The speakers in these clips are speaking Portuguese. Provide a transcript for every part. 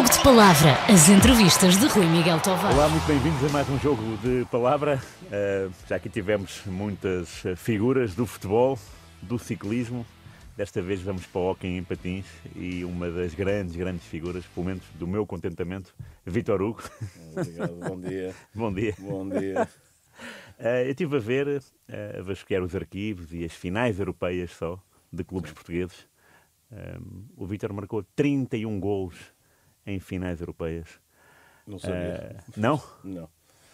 Jogo de Palavra, as entrevistas de Rui Miguel Tovar. Olá, muito bem-vindos a mais um Jogo de Palavra. Uh, já aqui tivemos muitas figuras do futebol, do ciclismo. Desta vez vamos para o hockey em patins e uma das grandes, grandes figuras, pelo menos do meu contentamento, Vitor Hugo. Obrigado, bom dia. bom dia. Bom dia. Uh, eu estive a ver, uh, a vasquear os arquivos e as finais europeias só, de clubes Sim. portugueses. Um, o Vitor marcou 31 golos em finais europeias. Não sabia. Uh, não? Não.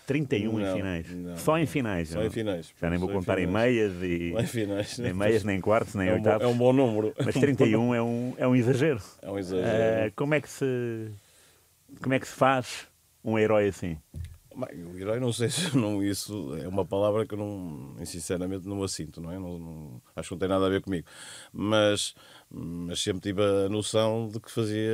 31 não, em finais. Não, Só em finais. Só em finais. Já nem vou contar em, meias e. Em finais. em meias, nem quartos, nem é um oitavos. Bom, é um bom número. Mas 31 é, é um, é um exagero. É um exagero. Uh, como, é que se, como é que se faz um herói assim? Bem, o herói, não sei se não, isso é uma palavra que eu não, sinceramente não acinto não é? Não, não, acho que não tem nada a ver comigo. Mas, mas sempre tive a noção de que fazia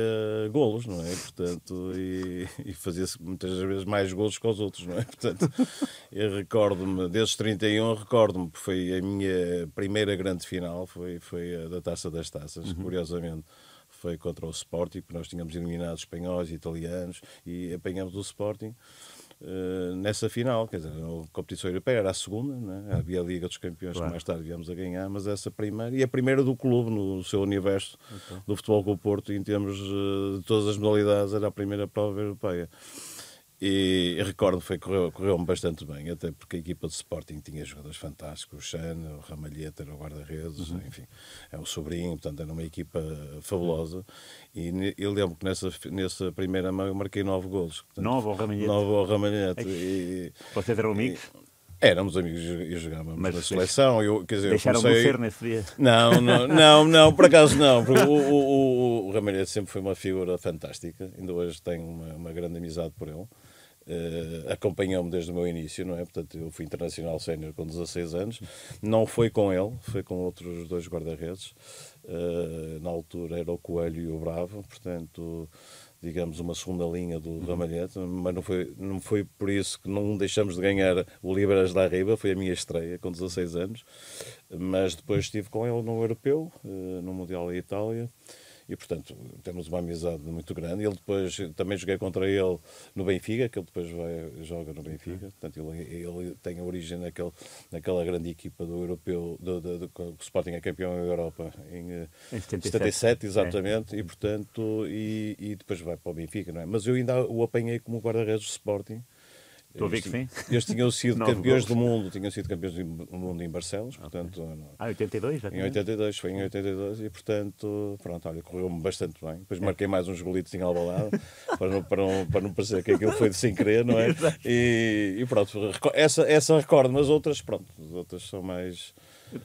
golos, não é? Portanto, e, e fazia-se muitas vezes mais golos que os outros, não é? Portanto, eu recordo-me, desses 31, recordo-me, porque foi a minha primeira grande final, foi, foi a da Taça das Taças, uhum. curiosamente foi contra o Sporting, porque nós tínhamos eliminado espanhóis e italianos e apanhamos o Sporting. Eh, nessa final. Quer dizer, a competição europeia, era a segunda, né? havia a Liga dos Campeões claro. que mais tarde viemos a ganhar, mas essa primeira, e a primeira do clube, no seu universo okay. Então. do futebol com o Porto, em termos eh, de todas as modalidades, era a primeira prova europeia. E, recordo que correu-me correu bastante bem, até porque a equipa de Sporting tinha jogadores fantásticos, o Chan, o Ramalheta, o guarda-redes, uhum. enfim, é o sobrinho, portanto era uma equipa uhum. fabulosa. E eu lembro que nessa, nessa primeira mão eu marquei nove golos. nove ao Ramalheta? Nove ao Ramalheta. Vocês eram amigos? Éramos amigos e jogávamos Mas na seleção. Eu, quer dizer, deixaram de ser nesse dia? Não, não, não, não, por acaso não. Porque o, o, o, o Ramalhete sempre foi uma figura fantástica. Ainda hoje tenho uma, uma grande amizade por ele. Uh, acompanhou-me desde o meu início, não é? Portanto, eu fui internacional sénior com 16 anos. Não foi com ele, foi com outros dois guarda-redes. Uh, na altura era o Coelho e o Bravo, portanto, digamos, uma segunda linha do uhum. Ramalhete, mas não foi, não foi por isso que não deixamos de ganhar o Libras da Riba, foi a minha estreia com 16 anos. Mas depois estive com ele no Europeu, uh, no Mundial da Itália e, portanto, temos uma amizade muito grande. Ele depois, também joguei contra ele no Benfica, que ele depois vai, joga no Benfica. Uhum. Portanto, ele, ele tem a origem naquele, naquela grande equipa do europeu, do, do, do, do que Sporting é campeão da Europa em, eh, em 77. 77, é. exatamente, é. e portanto, e, e depois vai para o Benfica, não é? Mas eu ainda o apanhei como guarda-redes do Sporting Estou a ver que sim. Eles tinham sido campeões gols. do mundo, tinham sido campeões do mundo em Barcelos, okay. portanto... Ah, 82 já Em 82, foi em 82 e, portanto, pronto, olha, correu-me bastante bem. Depois é. marquei mais uns golitos em alba para, não, para, não, para não parecer que aquilo foi de sem querer, não é? E, e pronto, essa, essa recordo, mas outras, pronto, outras são mais...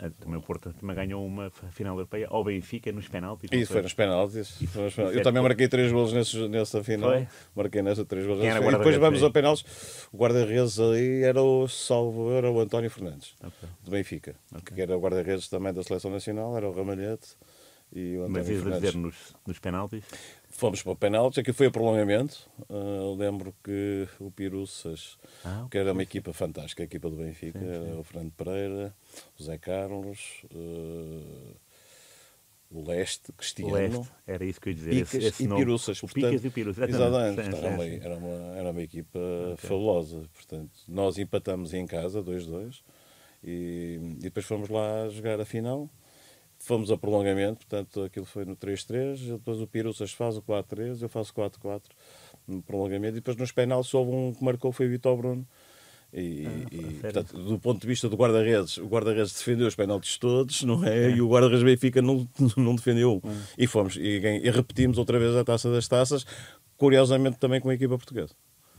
Ah, também o Porto também ganhou uma final europeia ao Benfica nos penaltis. Isso, foi nos penaltis. E, foi nos penaltis. Eu também marquei três golos nessa final. Foi? Marquei nessa três golos. e e depois vamos aí? ao penaltis. O guarda-redes aí era o salvo, era o António Fernandes, okay. do Benfica, okay. que era o guarda-redes também da Seleção Nacional, era o Ramalhete. E o António Mas ias dizer nos, nos penaltis? Fomos para o penalti, aqui foi a prolongamento. Uh, lembro que o Piruças, ah, que era uma equipa fantástica, a equipa do Benfica, sim, sim. o Fernando Pereira, o Zé Carlos, uh, o Leste, Cristiano. Leste, era isso que eu ia dizer. Picas esse, esse e nome, Piruças. O portanto, Picas e o Piruças. Exatamente. Sim, portanto, era, uma, era, uma, era uma equipa okay. fabulosa. Portanto, nós empatamos em casa, 2-2, e, e depois fomos lá jogar a final fomos a prolongamento, portanto aquilo foi no 3-3, depois o Piruças faz o 4-3, eu faço 4-4 no prolongamento, e depois nos penais só um que marcou foi o Vitor Bruno. E, ah, e portanto, do ponto de vista do guarda-redes, o guarda-redes defendeu os penaltis todos, não é? é. E o guarda-redes Benfica não, não defendeu um. É. E fomos, e, e repetimos outra vez a taça das taças, curiosamente também com a equipa portuguesa.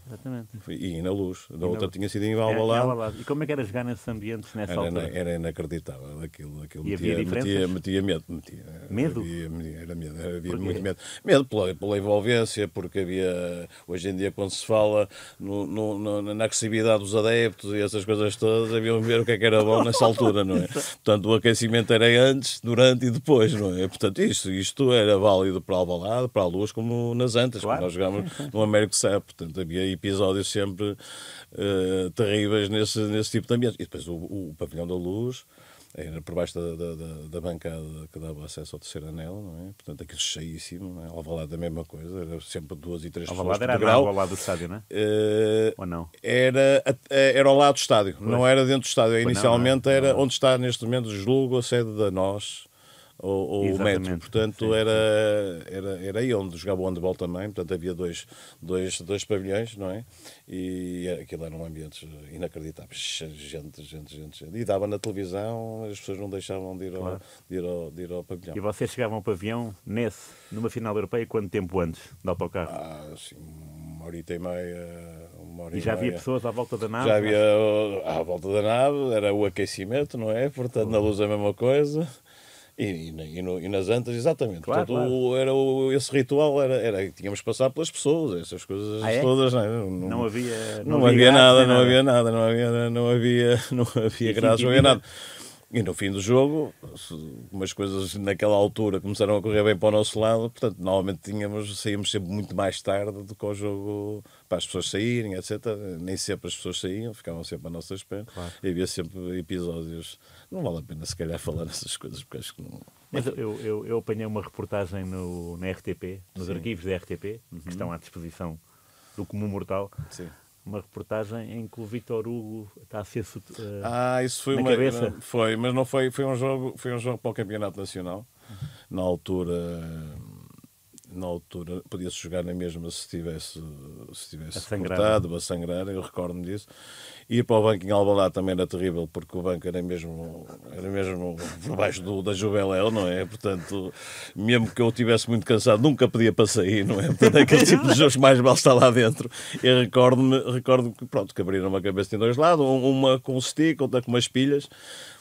Exatamente. E na luz. Da outra tinha sido em Albalade. É, e como é que era jogar nesses ambientes nessa era, altura? Era inacreditável. Aquilo, aquilo metia, metia, metia, medo. Metia, medo? Havia, era medo. Havia muito medo. Medo pela, pela envolvência, porque havia, hoje em dia, quando se fala no, no, no, na agressividade dos adeptos e essas coisas todas, haviam ver o que, é que era bom nessa altura, não é? Portanto, o aquecimento era antes, durante e depois, não é? Portanto, isto, isto era válido para Albalade, para a luz, como nas Antas, claro. nós jogámos no Américo Sá. Portanto, havia aí episódios sempre uh, terríveis nesse, nesse tipo de ambiente. E depois o, o pavilhão da luz, era por baixo da, da, da, da, bancada que dava acesso ao terceiro anel, não é? Portanto, aquilo cheíssimo, não é? Alvalade a mesma coisa, era sempre duas e três Alvalade pessoas. Alvalade é? eh, eh, era ao lado do estádio, não é? Uh, Ou não? Era, era ao lado do estádio, pois. não era dentro do estádio. Pois é? Inicialmente não, não, não. era onde está neste momento, julgo, a sede da NOS, ou, ou o metro. Portanto, sim, era, era, era aí onde jogava o handball também. Portanto, havia dois, dois, dois pavilhões, não é? E aquilo eram ambientes inacreditáveis. Gente, gente, gente, gente. E dava na televisão, as pessoas não deixavam de ir, ao, de ir, ao, de ir ao pavilhão. E vocês chegavam ao pavilhão nesse, numa final europeia, quanto tempo antes do autocarro? Ah, sim, uma horita e meia. E já havia pessoas à volta da nave? Já havia mas... à volta da nave, era o aquecimento, não é? Portanto, na luz a mesma coisa. E, e, no, e, nas antas, exatamente. Claro, Portanto, claro. Era o, esse ritual era, era tínhamos de passar pelas pessoas, essas coisas ah, é? todas. Não, é? não, não, havia, não, havia, havia nada, nada, não havia nada, não havia, não havia, não havia graça, não havia nada. E no fim do jogo, umas coisas naquela altura começaram a correr bem para o nosso lado, portanto, normalmente tínhamos, saímos sempre muito mais tarde do que o jogo para as pessoas saírem, etc. Nem sempre as pessoas saíam, ficavam sempre à nossa espera. Claro. E havia sempre episódios. Não vale a pena, se calhar, falar nessas coisas, porque acho que não. Mas eu, eu, eu apanhei uma reportagem no, na RTP, nos Sim. arquivos da RTP, uhum. que estão à disposição do comum mortal. Sim uma reportagem em que o Vitor Hugo está a ser uh, ah isso foi uma cabeça. foi mas não foi foi um jogo foi um jogo para o campeonato nacional na altura na altura podia-se jogar na mesma se tivesse, se tivesse a sangrar. cortado, é? a sangrar, eu recordo-me disso. Ir para o banco em Albalá também era terrível, porque o banco era mesmo, era mesmo por baixo do, da Jubeléu, não é? Portanto, mesmo que eu estivesse muito cansado, nunca podia para sair, não é? Portanto, é aquele tipo de jogos mais mal está lá dentro. Eu recordo-me recordo que, pronto, que abriram uma cabeça em dois lados, uma com um stick, outra com umas pilhas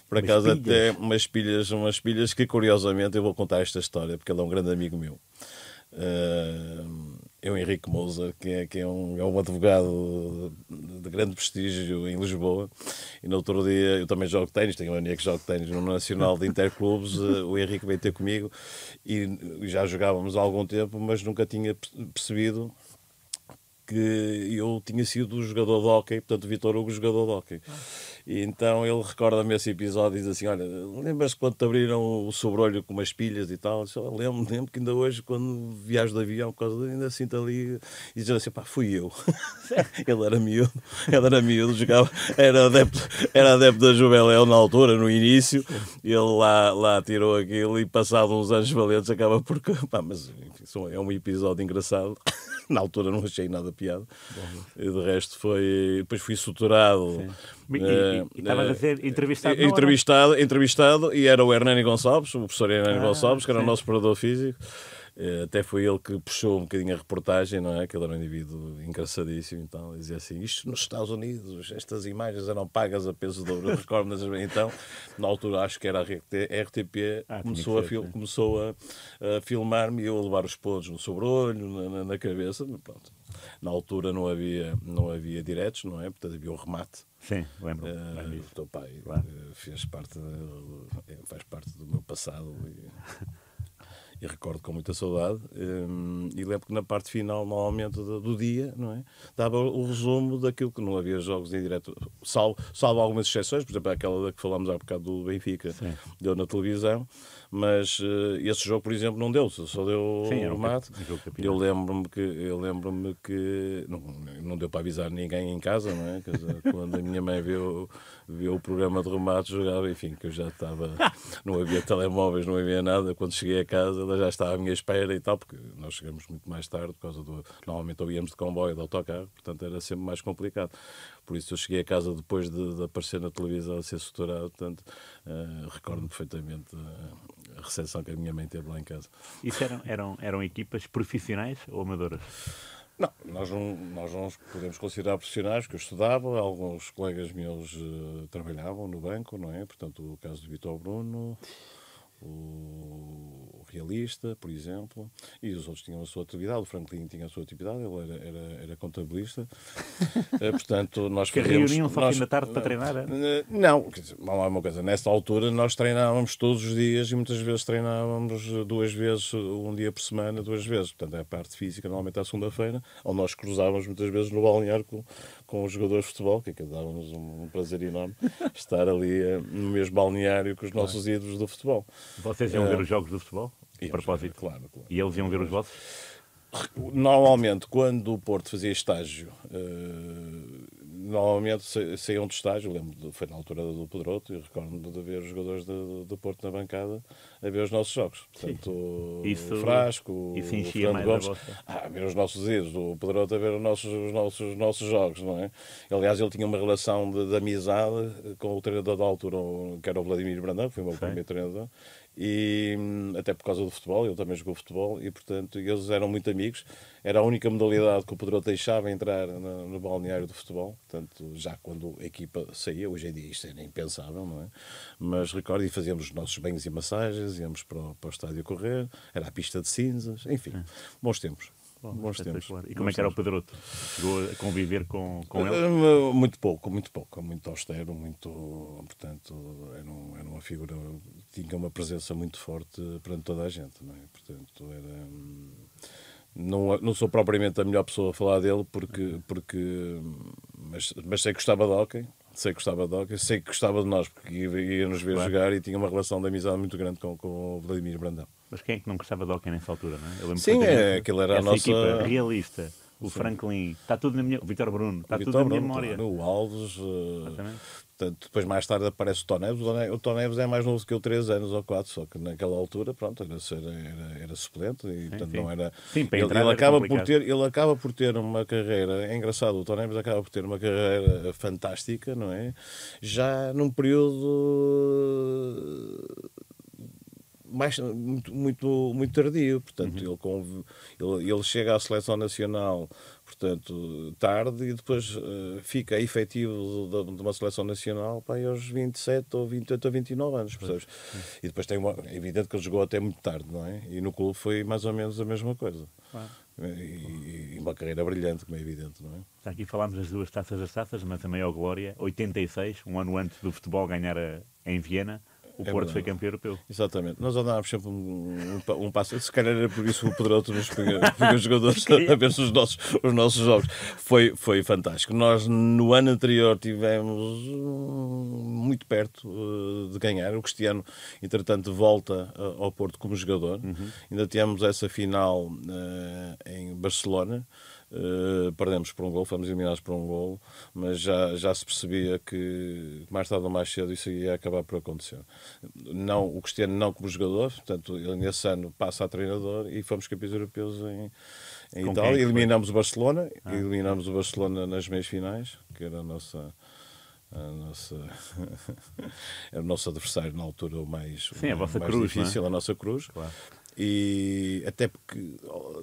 por acaso umas até umas pilhas, umas pilhas que curiosamente eu vou contar esta história porque ele é um grande amigo meu. Uh, é o Henrique Mousa, que, é, que é, um, é um advogado de grande prestígio em Lisboa. E no outro dia, eu também jogo ténis, tenho uma mania que jogo ténis no Nacional de Interclubes. Eh, o Henrique veio ter comigo e já jogávamos há algum tempo, mas nunca tinha percebido que eu tinha sido jogador de hockey, portanto, Vitor Hugo, jogador de hockey. E então ele recorda-me esse episódio e diz assim: Olha, lembras-te quando te abriram o sobrolho com umas pilhas e tal? Eu lembro, oh, lembro que ainda hoje, quando viajo de avião, por causa de, ainda sinto ali e diz assim: pá, fui eu. ele era miúdo, ele era miúdo, jogava, era adepto, era adepto da Jubeléu na altura, no início. Ele lá, lá tirou aquilo e, passado uns anos valentes, acaba por. Pá, mas enfim, é um episódio engraçado. na altura não achei nada piada. Bom. E de resto foi. Depois fui suturado. Eh, e, eh, estava uh, a dizer entrevistado. Entrevistado, entrevistado, e era o Hernani Gonçalves, o professor Hernani ah, Gonçalves, que era sim. o nosso operador físico. Eh, até foi ele que puxou um bocadinho a reportagem, não é? Que ele era um indivíduo engraçadíssimo, então dizia assim: Isto nos Estados Unidos, estas imagens eram pagas a peso de ouro. Recordo-me então, na altura acho que era a RTP, ah, começou, a, começou a, a filmar-me e eu a levar os pontos no sobrolho, na, na, na cabeça. Pronto. Na altura não havia, não havia diretos, não é? Portanto havia o remate. Sim, lembro. Uh, eh, o teu pai claro. Eh, fez parte, faz parte do meu passado. E... e recordo com muita saudade. Hum, e lembro que na parte final, normalmente, aumento do dia, não é? dava o resumo daquilo que não havia jogos em direto, salvo, salvo algumas exceções, por exemplo, aquela da que falámos há bocado do Benfica, Sim. deu na televisão mas uh, esse jogo, por exemplo, não deu, só deu Sim, o Um eu lembro-me que, eu lembro que não, não deu para avisar ninguém em casa, não é? Dizer, quando a minha mãe viu, viu o programa de remate jogar, enfim, que eu já estava, não havia telemóveis, não havia nada. Quando cheguei a casa, ela já estava à minha espera e tal, porque nós chegamos muito mais tarde, por causa do. Normalmente ou íamos de comboio, de autocarro, portanto era sempre mais complicado. Por isso eu cheguei a casa depois de, de aparecer na televisão a ser soturado, portanto uh, eh, recordo perfeitamente. Uh, recepção que a minha mãe teve lá em casa. Isso eram, eram, eram equipas profissionais ou amadoras? Não, nós não, nós não podemos considerar profissionais, que eu estudava, alguns colegas meus uh, trabalhavam no banco, não é? Portanto, o caso de Vitor Bruno, o realista, por exemplo, e os outros tinham a sua atividade, o Franklin tinha a sua atividade, ele era, era, era contabilista. Eh, portanto, nós que fazíamos... reuniam só nós, fim da tarde para treinar? Eh, não, quer dizer, mal é uma coisa, nessa altura nós treinávamos todos os dias e muitas vezes treinávamos eh, duas vezes, um dia por semana, duas vezes. Portanto, é a parte física, normalmente à segunda-feira, onde nós cruzávamos muitas vezes no balneário com, com os jogadores de futebol, que dava-nos um, um prazer enorme estar ali no mesmo balneário que os nossos ídolos do futebol. Vocês iam ver ah, os jogos do futebol? A propósito? claro, claro. E eles iam ver os vossos? Normalmente, quando o Porto fazia estágio uh, novamente saíam de estágio, lembro, foi na altura do Pedroto, e recordo de ver os jogadores do Porto na bancada a ver os nossos jogos. Portanto, isso, o Frasco, isso o Fernando Gomes, a, ah, a ver os nossos ídolos, o Pedroto a ver os nossos, os nossos, os nossos jogos, não é? Aliás, ele tinha uma relação de, de amizade com o treinador da altura, que era o Vladimir Brandão, foi o meu Sim. primeiro treinador, e hum, até por causa do futebol, ele também jogou futebol e portanto eles eram muito amigos. Era a única modalidade que o Pedro deixava entrar no, no balneário do futebol, portanto, já quando a equipa saía, hoje em dia isto era é impensável, não é? Mas recordo e fazíamos os nossos banhos e massagens, íamos para o, para o estádio correr, era a pista de cinzas, enfim, bons tempos. Bons Tempos. E como Bons é que era o Pedroto? Chegou a conviver com, com ele? Eh, muito pouco, muito pouco. Muito austero, muito. Portanto, era, um, era uma figura. Tinha uma presença muito forte perante toda a gente, não é? Portanto, era. Hum, não, não sou propriamente a melhor pessoa a falar dele, porque. Uhum. porque hum, mas, mas sei que gostava de hockey, sei que gostava de hockey, sei que gostava de nós, porque ia, ia nos ver claro. jogar e tinha uma relação de amizade muito grande com, com o Vladimir Brandão. Mas quem é que não gostava de hockey nessa altura, não é? Eu lembro Sim, que é, aquilo era a nossa... equipa realista. O Sim. Franklin, está tudo na minha... O Vitor Bruno, está tudo Bruno, na minha memória. Bruno, o Alves... Eh, portanto, depois mais tarde aparece o Tom Neves. O Tom Neves é mais novo que eu, 3 anos ou 4, só que naquela altura, pronto, era, era, era suplente e, portanto, sim. não era... Sim, ele, ele acaba por ter, ele acaba por ter uma carreira... É engraçado, o Tom Neves acaba por ter uma carreira fantástica, não é? Já num período mais, muito, muito, muito tardio. Portanto, uhum. ele, conv, ele, ele, chega à seleção nacional portanto, tarde e depois uh, fica efetivo de, de, uma seleção nacional para aos 27 ou 28 ou 29 anos, percebes? Uhum. E depois tem uma, é evidente que ele jogou até muito tarde, não é? E no clube foi mais ou menos a mesma coisa. E, uma carreira brilhante, como é evidente, não é? Já aqui falámos das duas taças das taças, mas também maior Glória, 86, um ano antes do futebol ganhar a, em Viena. O é Porto foi campeão europeu. Exatamente. Nós andávamos sempre um, um, um passo. Se calhar era por isso o Pedroto nos punha, os jogadores a ver os nossos, os nossos jogos. Foi, foi fantástico. Nós, no ano anterior, tivemos hum, muito perto eh, de ganhar. O Cristiano, entretanto, volta eh, ao Porto como jogador. Uhum. Ainda tivemos essa final uh, em Barcelona. Eh, perdemos por um gol, fomos eliminados por um gol, mas já, já se percebia que mais tarde ou mais cedo isso ia acabar por acontecer. Não, o Cristiano não como jogador, portanto, ele nesse ano passa a treinador e fomos campeões europeus em, em Itália. Eliminamos o Barcelona, ah. eliminamos o Barcelona nas meias finais, que era a nossa a nossa era o nosso adversário na altura o mais, Sim, o a vossa mais cruz, é? difícil, é? a nossa cruz. Claro. E até porque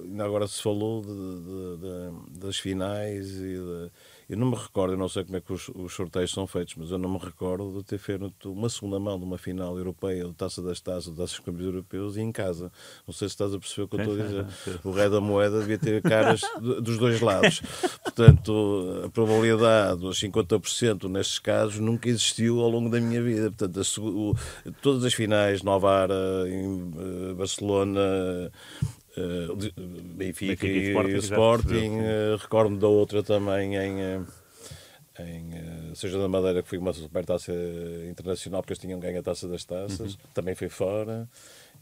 ainda agora se falou de, de, de, das finais e de eu não me recordo, eu não sei como é que os, os sorteios são feitos, mas eu não me recordo de ter feito uma segunda mão de uma final europeia, de Taça das Taças, das Campeões Europeus e em casa. Não sei se estás a perceber o que eu estou a dizer. O rei da moeda devia ter caras dos dois lados. Portanto, a probabilidade dos 50% nestes casos nunca existiu ao longo da minha vida. Portanto, a, o, todas as finais, Novara, em eh, Barcelona, eh, Benfica, Benfica e Sporting, Sporting eh, recordo-me da outra também em eh, em seja da Madeira que foi uma super taça internacional porque eles tinham ganho a taça das taças uhum. também foi fora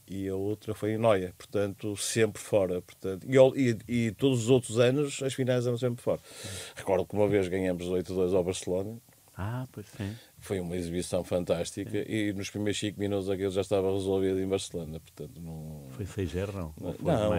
e a outra foi em Noia portanto sempre fora portanto e, e, e todos os outros anos as finais eram sempre fora uhum. recordo que uma vez ganhamos 8-2 ao Barcelona ah pois sim foi uma exibição fantástica é. e nos primeiros 5 minutos aquilo já estava resolvido em Barcelona, portanto não... Foi 6-0 não? não, não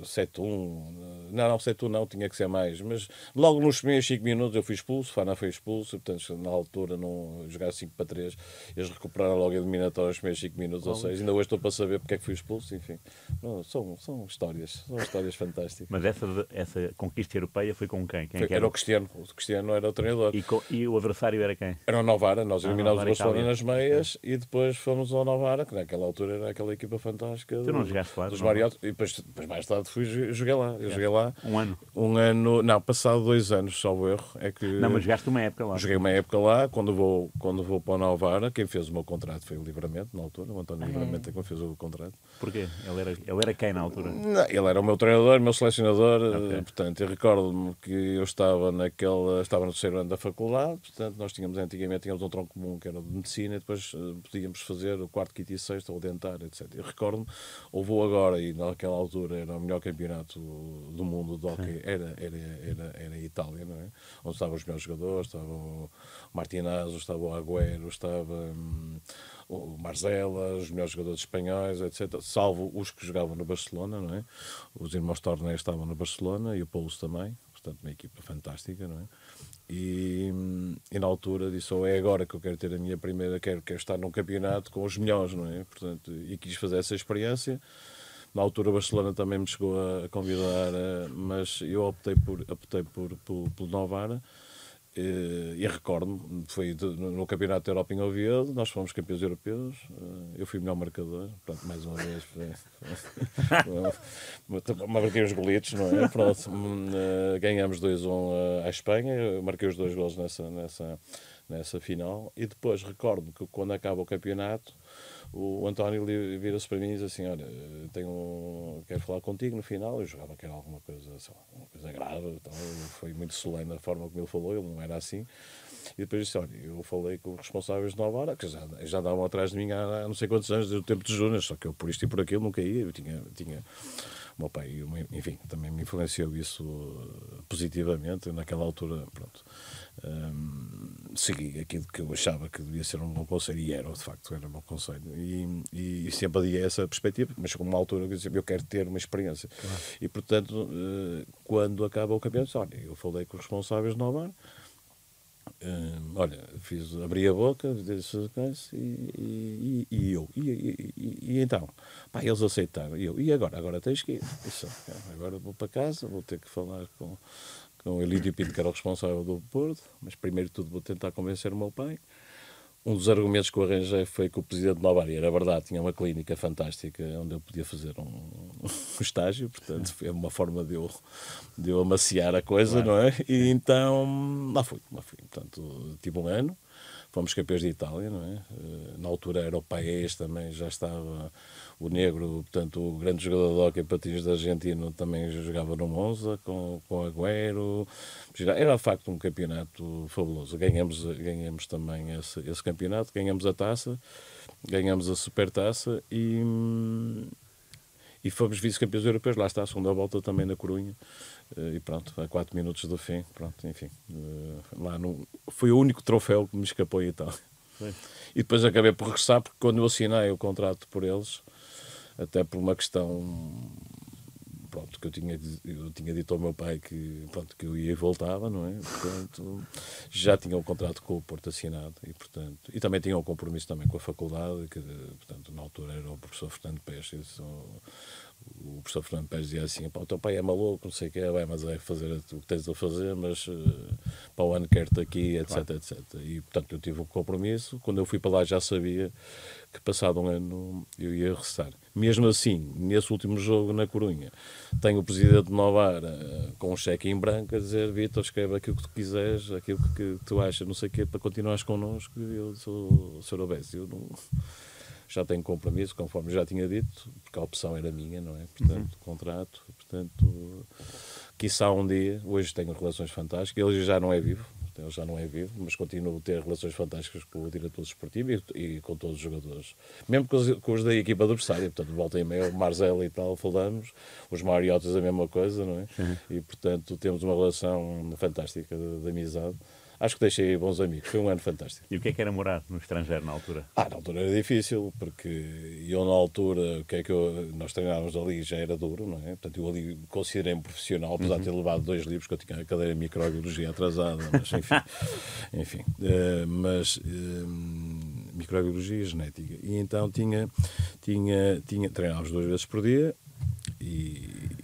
7-1, eh, não, não, sei tu não, tinha que ser mais. Mas logo nos primeiros 5 minutos eu fui expulso, o Fana foi expulso, portanto, na altura, não jogar 5 para 3, eles recuperaram logo a eliminatória nos primeiros 5 minutos, ou 6. ainda hoje estou para saber porque é que fui expulso, enfim. Não, são, são histórias, são histórias fantásticas. Mas essa, essa conquista europeia foi com quem? quem foi, é era, era o Cristiano, o Cristiano era o treinador. E, com, e o adversário era quem? Era o Novara, nós ah, eliminámos o Barcelona nas meias é. e depois fomos ao Novara, que naquela altura era aquela equipa fantástica. Tu não do, jogaste lá? Dos Mariotes, e depois, depois mais tarde fui, joguei lá, eu é. joguei lá um ano? Um ano, não, passado dois anos, só o erro. É que não, mas jogaste uma época lá. Joguei uma época lá, quando vou, quando vou para o Novara, quem fez o meu contrato foi o Livramento, na altura, o António ah, é. Livramento é quem fez o contrato. Porquê? Ele era, ele era quem na altura? Não, ele era o meu treinador, meu selecionador, eh, okay. portanto, eu recordo-me que eu estava naquela, estava no terceiro ano da faculdade, portanto, nós tínhamos antigamente tínhamos um tronco comum que era de medicina, e depois eh, podíamos fazer o quarto, quinto e sexto, ou dentário, etc. Eu recordo-me, ou vou agora, e naquela altura era o melhor campeonato do mundo, mundo do hockey era, era, era, era a Itália, não é? Onde estavam os melhores jogadores, estava o Martinazzo, estava o Agüero, estava hum, o Marzella, os melhores jogadores espanhóis, etc. Salvo os que jogavam no Barcelona, não é? Os irmãos Torné estavam no Barcelona e o Poulos também, portanto, uma equipa fantástica, não é? E, hum, e, na altura disse, oh, é agora que eu quero ter a minha primeira, quero, quero estar num campeonato com os melhores, não é? Portanto, e quis fazer essa experiência. Na altura, Barcelona também me chegou a convidar, eh, mas eu optei por, optei por, por, pelo Novara. E, eh, e recordo-me, foi de, no Campeonato da Europa em Oviedo, nós fomos campeões europeus, eh, eu fui o melhor marcador, pronto, mais uma vez, marquei os golitos, não é? Pronto, ganhamos 2-1 um à Espanha, marquei os dois gols nessa, nessa, nessa final, e depois recordo-me que quando acaba o campeonato, o António vira-se para mim e diz assim: Olha, tenho quero falar contigo no final. Eu jogava que era alguma coisa, uma coisa grave. então Foi muito solene a forma como ele falou, ele não era assim. E depois disse: Olha, eu falei com os responsáveis de Nova Hora, que já, já andavam atrás de mim há, não sei quantos anos, desde o tempo de Jonas, só que eu por isto e por aquilo nunca ia. Eu tinha, tinha o meu pai, enfim, também me influenciou isso eh, positivamente. Naquela altura, pronto, ehm, segui aquilo que eu achava que devia ser um bom conselho, e era, de facto, era um bom conselho. E, e, sempre adiei essa perspectiva, mas chegou uma altura que eu disse, eu quero ter uma experiência. Claro. E, portanto, eh, quando acaba o campeonato, olha, eu falei com os responsáveis de Nova Hum, olha, fiz, abri a boca, disse e, e, e eu. E, e, e, então? Pá, eles aceitaram. E eu, e agora? Agora tens que ir. Isso, agora vou para casa, vou ter que falar com, com o Elídio Pinto, que era o responsável do Porto, mas primeiro de tudo vou tentar convencer o meu pai um dos argumentos que eu arranjei foi que o presidente de Novari era verdade, tinha uma clínica fantástica onde eu podia fazer um, um estágio, portanto foi é uma forma de eu, de eu amaciar a coisa, claro. não é? E então lá fui, lá fui. Portanto, tive um ano, fomos campeões de Itália, não é? Eh, na altura era o também, já estava o negro, portanto, o grande jogador de hockey patins da Argentina também jogava no Monza com, com Agüero. Era de facto um campeonato fabuloso. Ganhamos, ganhamos também esse, esse campeonato, ganhamos a taça, ganhamos a supertaça e, e fomos vice-campeões europeus. Lá está a segunda volta também na Corunha. Eh, e pronto, a 4 minutos do fim, pronto, enfim. Eh, lá no, foi o único troféu que me escapou em Itália. Sim. E depois acabei por regressar, porque quando eu assinei o contrato por eles, até por uma questão pronto, que eu tinha, eu tinha dito ao meu pai que, pronto, que eu ia e voltava, não é? Portanto, já tinha o um contrato com o Porto assinado e, portanto, e também tinha um compromisso também com a faculdade, que, portanto, na altura era o professor Fernando Pérez, oh, o professor Fernando Pérez dizia assim: o teu pai é maluco, não sei o que é, mas vai é fazer o que tens a fazer, mas eh, para o ano quero-te aqui, etc, claro. etc. E portanto eu tive o um compromisso. Quando eu fui para lá já sabia que passado um ano eu ia regressar. Mesmo assim, nesse último jogo na Corunha, tem o presidente de Novara eh, com um cheque em branco a dizer: Vitor, escreve aquilo que tu quiseres, aquilo que tu achas, não sei o quê, para continuares connosco. E eu sou o senhor Obésio, eu não já tenho compromisso, conforme já tinha dito, porque a opção era minha, não é? Uhum. Portanto, uhum. contrato, portanto, quiçá um dia, hoje tenho relações fantásticas, ele já não é vivo, ele já não é vivo, mas continuo a ter relações fantásticas com o diretor desportivo e, e com todos os jogadores. Mesmo com os, com os da equipa adversária, portanto, volta e meia, o e tal, falamos, os Mariotas a mesma coisa, não é? Uhum. E, portanto, temos uma relação fantástica de, de amizade acho que deixei bons amigos. Foi um ano fantástico. E o que é que era é morar no estrangeiro na altura? Ah, na altura era difícil, porque eu na altura, o que é que eu, nós treinávamos ali já era duro, não é? Portanto, eu ali considerei-me profissional, apesar uhum. de ter levado dois livros, que eu tinha a cadeira de microbiologia atrasada, mas enfim. enfim uh, mas. Uh, microbiologia e genética. E então tinha, tinha, tinha treinávamos duas vezes por dia e,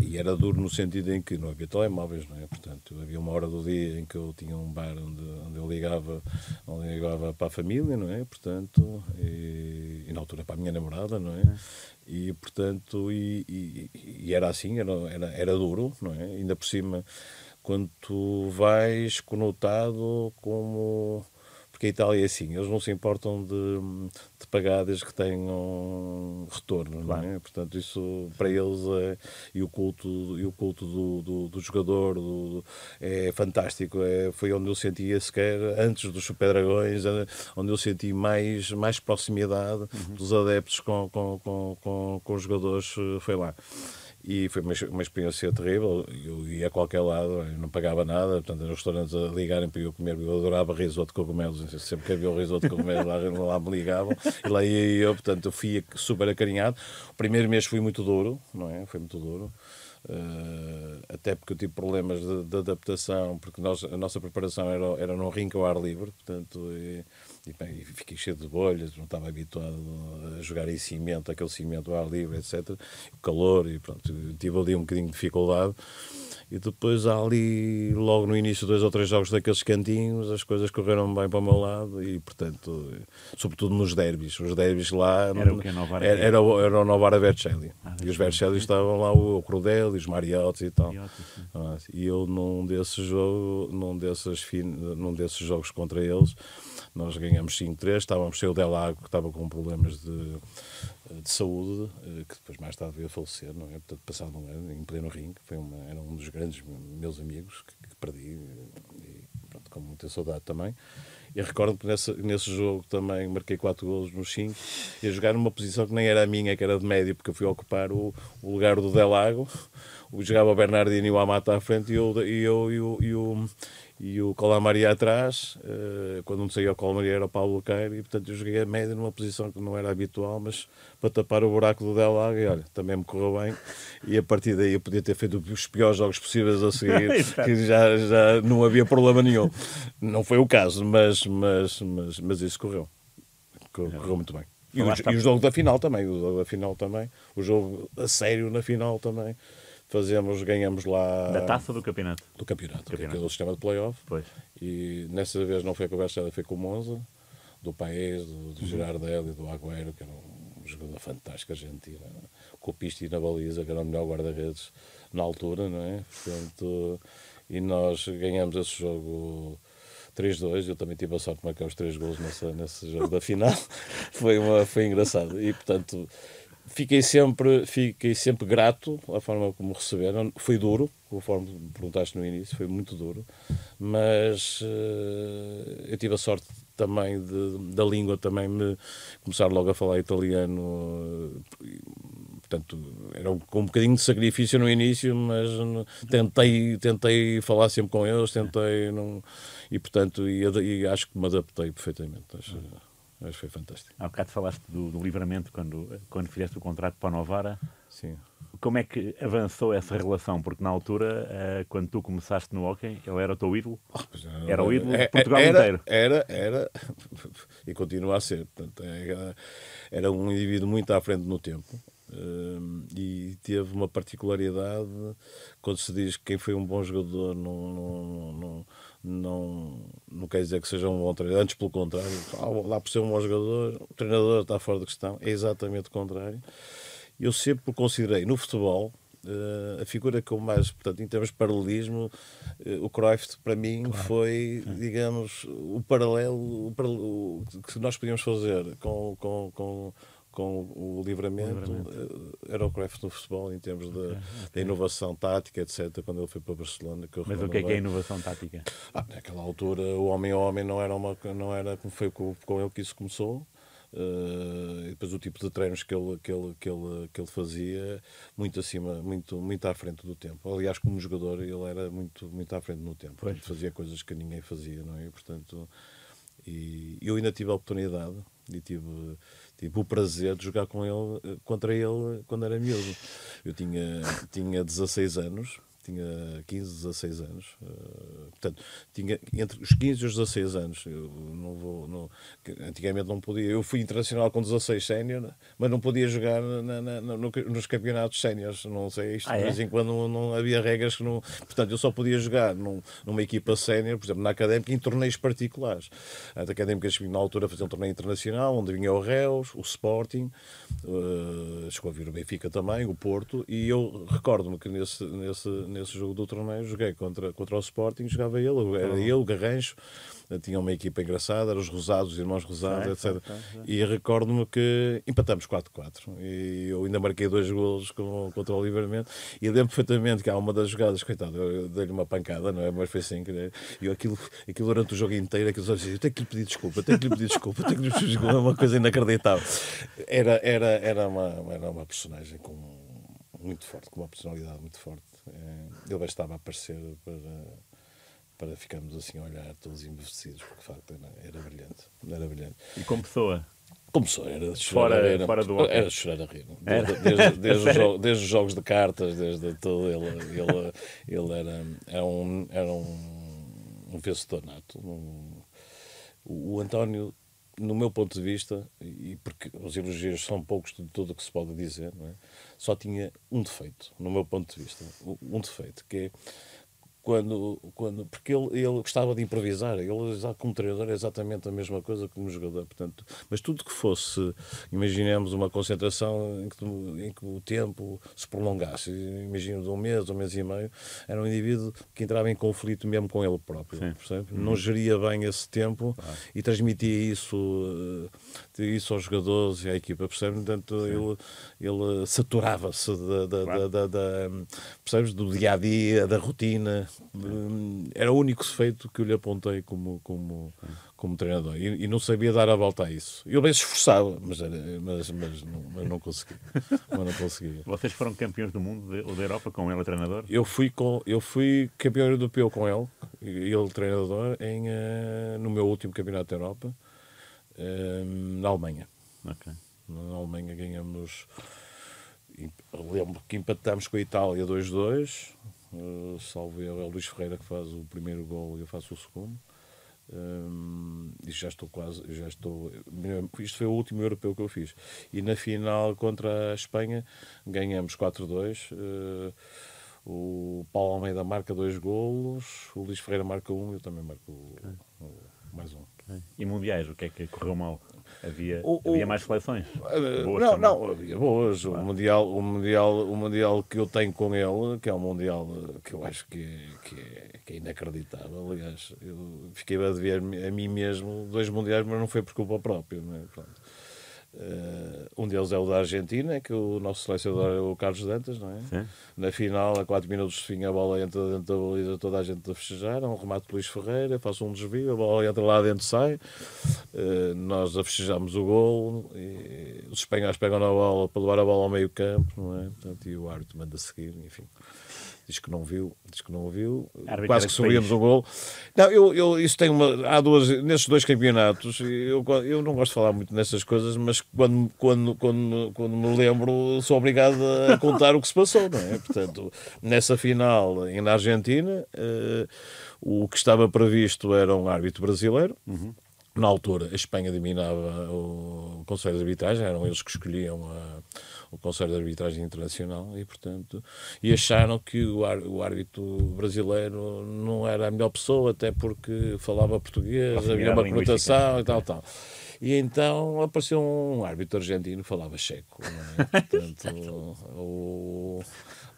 e era duro no sentido em que não havia telemóveis, não é? Portanto, havia uma hora do dia em que eu tinha um bar onde, onde eu ligava, onde eu ligava para a família, não é? Portanto, e, e na altura para a minha namorada, não é? E portanto, e, e, e era assim, era, era, era duro, não é? Ainda por cima, quando tu vais conotado como e a Itália é assim, eles não se importam de, de pagar desde que tenham retorno, claro. é? Portanto, isso para eles é, e o culto, e o culto do, do, do jogador do, é fantástico. É, foi onde eu sentia sequer, antes dos Superdragões, é, onde eu senti mais, mais proximidade uhum. dos adeptos com, com, com, com, com os jogadores, eh, foi lá e foi uma, uma experiência terrível. Eu ia a qualquer lado, não pagava nada, portanto, os restaurantes a ligarem para eu comer, eu adorava risoto de cogumelos, sempre que havia o risoto de cogumelos lá, lá me ligavam, e lá ia eu, portanto, eu fui super acarinhado. O primeiro mês foi muito duro, não é? Foi muito duro. Uh, até porque eu tive problemas de, de adaptação, porque nós, a nossa preparação era, era num rinco ao ar livre, portanto, e, e, bem, fiquei cheio de bolhas, não estava habituado a jogar em cimento, aquele cimento ao ar livre, etc. O calor, e pronto, tive ali um bocadinho de dificuldade. E depois ali, logo no início, dois ou três jogos daqueles cantinhos, as coisas correram bem para o meu lado e, portanto, sobretudo nos derbys. Os derbys lá... Era o que? Novara era, era, o Novara Vercelli. Ah, e os Vercelli estavam lá, o Crudel e os Mariotti e tal. Mariotti, ah, e eu, num desses, jogos num, desses, num desses jogos contra eles nós ganhamos 5-3, estávamos sem o Delago, que estava com problemas de, de saúde, eh, que depois mais tarde veio a falecer, não é? Portanto, passado um ano, em pleno ringue, foi uma, era um dos grandes meus amigos que, que perdi, eh, e, pronto, com muita saudade também. E recordo que nesse, nesse jogo também marquei 4 golos nos 5 e a jogar numa posição que nem era a minha, que era de médio, porque eu fui ocupar o, o lugar do Delago. Jogava o Bernardino e o Amata à frente e eu, e eu, e eu, e eu, e o Colomari atrás, eh, quando não saía o Colomari era o Paulo Queiro e portanto eu joguei a média numa posição que não era habitual, mas para tapar o buraco do Del e olha, também me correu bem, e a partir daí eu podia ter feito os piores jogos possíveis a seguir, que já, já não havia problema nenhum. Não foi o caso, mas, mas, mas, mas isso correu. Correu é. muito bem. E o, e o jogo da final também, o jogo da final também, o jogo a sério na final também fazemos, ganhamos lá. Da taça do campeonato? Do campeonato, é campeonato. sistema de playoff. Pois. E nessa vez não foi com o Barcelona, foi com o Monza, do País, do, do uhum. Girardelli, do Agüero, que era um jogador fantástico argentino, com o Pisti na baliza, que era o melhor guarda-redes na altura, não é? Portanto, e nós ganhamos esse jogo. 3-2, eu também tive a sorte de marcar os três gols nessa, nesse jogo da final, foi, uma, foi engraçado. E portanto, fiquei sempre, fiquei sempre grato à forma como receberam. Foi duro, conforme perguntaste no início, foi muito duro, mas uh, eu tive a sorte também de, da língua também me começar logo a falar italiano. Eh, portanto, era com um, um bocadinho de sacrifício no início, mas tentei, tentei falar sempre com eles, tentei não, e portanto, e, e acho que me adaptei perfeitamente. Acho, mas foi fantástico. Há bocado falaste do, do livramento quando, quando fizeste o contrato para a Novara. Sim. Como é que avançou essa relação? Porque na altura, eh, quando tu começaste no hockey, ele era o teu ídolo? Oh, era o é, ídolo de é, Portugal era, inteiro. Era, era, e continua a ser. Portanto, era, era um indivíduo muito à frente no tempo. Ehm, e teve uma particularidade quando se diz que quem foi um bom jogador não, não, não, não, não quer dizer que seja um bom treinador, antes pelo contrário, ah, lá por ser um bom jogador, o treinador está fora de questão, é exatamente o contrário. Eu sempre considerei no futebol eh, a figura que eu mais, portanto, em termos de paralelismo, eh, o Cruyff para mim claro. foi, digamos, o paralelo, o paralelo que nós podíamos fazer com, com, com com o livramento, livramento. Eh, era o craft no futebol em termos okay, da, okay. inovação tática, etc. Quando ele foi para Barcelona. Que Mas o que é, que é inovação tática? Ah, naquela altura, o homem a homem não era, uma, não era como foi com, com ele que isso começou. Uh, e depois o tipo de treinos que ele, que ele, que ele, que ele fazia, muito acima, muito, muito à frente do tempo. Aliás, como jogador, ele era muito, muito à frente no tempo. Ele fazia coisas que ninguém fazia, não é? E, portanto, e eu ainda tive a oportunidade, e tive, tive o prazer de jogar com ele, eh, contra ele quando era miúdo. Eu tinha, tinha 16 anos tinha 15, 16 anos. Uh, portanto, tinha entre os 15 e os 16 anos. Eu não vou, não, antigamente não podia. Eu fui internacional com 16 sénior, mas não podia jogar na, na, nos campeonatos séniores. Não sei, isto, ah, é? de vez em quando não, não, havia regras que não. Portanto, eu só podia jogar num, numa equipa sénior, por exemplo, na académica, em torneios particulares. A académica na altura fazer um torneio internacional, onde vinha o Reus, o Sporting, uh, chegou a vir o Benfica também, o Porto, e eu recordo-me que nesse, nesse nesse jogo do torneio, joguei contra, contra o Sporting, jogava ele, era uhum. ele, o Garrancho, tinha uma equipa engraçada, eram os Rosados, os irmãos Rosados, etc. E recordo-me que empatamos 4-4 e eu ainda marquei dois golos com, contra o Oliveiramento e lembro perfeitamente que há uma das jogadas, coitado, eu dei-lhe uma pancada, não é? Mas foi assim, que eu aquilo, aquilo durante o jogo inteiro, aquilo assim, eu tenho que lhe pedir desculpa, tenho que lhe pedir desculpa, tenho que lhe pedir desculpa, é uma coisa inacreditável. Era, era, era, uma, era uma personagem com muito forte, com uma personalidade muito forte. Eh, ele bastava aparecer para, para ficarmos assim a olhar todos embevecidos, porque de facto era, era brilhante. Era brilhante. E como pessoa? pessoa era de chorar, fora, era, fora do era de chorar a rir. Desde, desde, desde, os jogos, desde, os jogos de cartas, desde tudo, ele, ele, ele era, era, um, era um, um vencedor nato. Um, o António no meu ponto de vista, e porque os elogios são poucos de tudo o que se pode dizer, é? só tinha um defeito, no meu ponto de vista, um defeito, que é quando, quando, porque ele, ele gostava de improvisar, ele como treinador é exatamente a mesma coisa que como jogador, portanto, mas tudo que fosse, imaginemos uma concentração em que, em que o tempo se prolongasse, imagino de um mês, um mês e meio, era um indivíduo que entrava em conflito mesmo com ele próprio, Sim. Uhum. não geria bem esse tempo ah. e transmitia isso, eh, isso aos jogadores e à equipa, percebe? Portanto, Sim. ele, ele saturava-se da, da, da, da, percebes? do dia a dia, da rotina. Hum, era o único feito que eu lhe apontei como, como, como treinador e, e, não sabia dar a volta a isso. Eu bem se esforçava, mas, era, mas, mas, não, mas não conseguia. mas não Vocês foram campeões do mundo de, ou da Europa com ele treinador? Eu fui, com, eu fui campeão europeu com ele, ele treinador, em, uh, no meu último campeonato da Europa, uh, na Alemanha. Okay. Na Alemanha ganhamos. Lembro que empatámos com a Itália 2-2 salve eh, salvo é o Luís Ferreira que faz o primeiro gol e eu faço o segundo. Um, eh, e já estou quase, já estou. Isto foi o último europeu que eu fiz. E na final contra a Espanha ganhamos 4-2. Uh, eh, o Paulo Almeida marca dois golos, o Luís Ferreira marca um, eu também marco okay. mais um. Okay. E mundiais, o que é que correu mal? Havia, o, havia mais seleções. Ah, boas não, também. não, havia boas. Ah. O, mundial, o, mundial, o Mundial que eu tenho com ele, que é um Mundial que eu acho que, que, é, que é inacreditável. Aliás, eu fiquei a dever a mim mesmo dois Mundiais, mas não foi por culpa própria. pronto. Uh, um deles é o da Argentina, que o nosso selecionador é o Carlos Dantas, não é? Sim. Na final, a 4 minutos de fim, a bola entra dentro da baliza, toda a gente a festejar. um remate de Luís Ferreira, faço um desvio, a bola entra lá dentro, sai. Uh, nós a festejamos o gol. os espanhóis pegam na bola para levar a bola ao meio campo, não é? Portanto, e o árbitro manda seguir, enfim diz que não viu, diz que não viu, quase que subimos o gol. Não, eu, eu, isso tem uma, há duas, nesses dois campeonatos, eu, eu não gosto de falar muito nessas coisas, mas quando, quando, quando, quando me lembro, sou obrigado a contar o que se passou, não é? Portanto, nessa final, na Argentina, eh, o que estava previsto era um árbitro brasileiro, uhum. Na altura, a Espanha dominava o Conselho de Arbitragem, eram eles que escolhiam a, o Conselho de Arbitragem Internacional e, portanto, e acharam que o, o árbitro brasileiro não era a melhor pessoa, até porque falava português, havia uma conotação e tal, tal. E então apareceu um árbitro argentino que falava checo. Né? Portanto, o,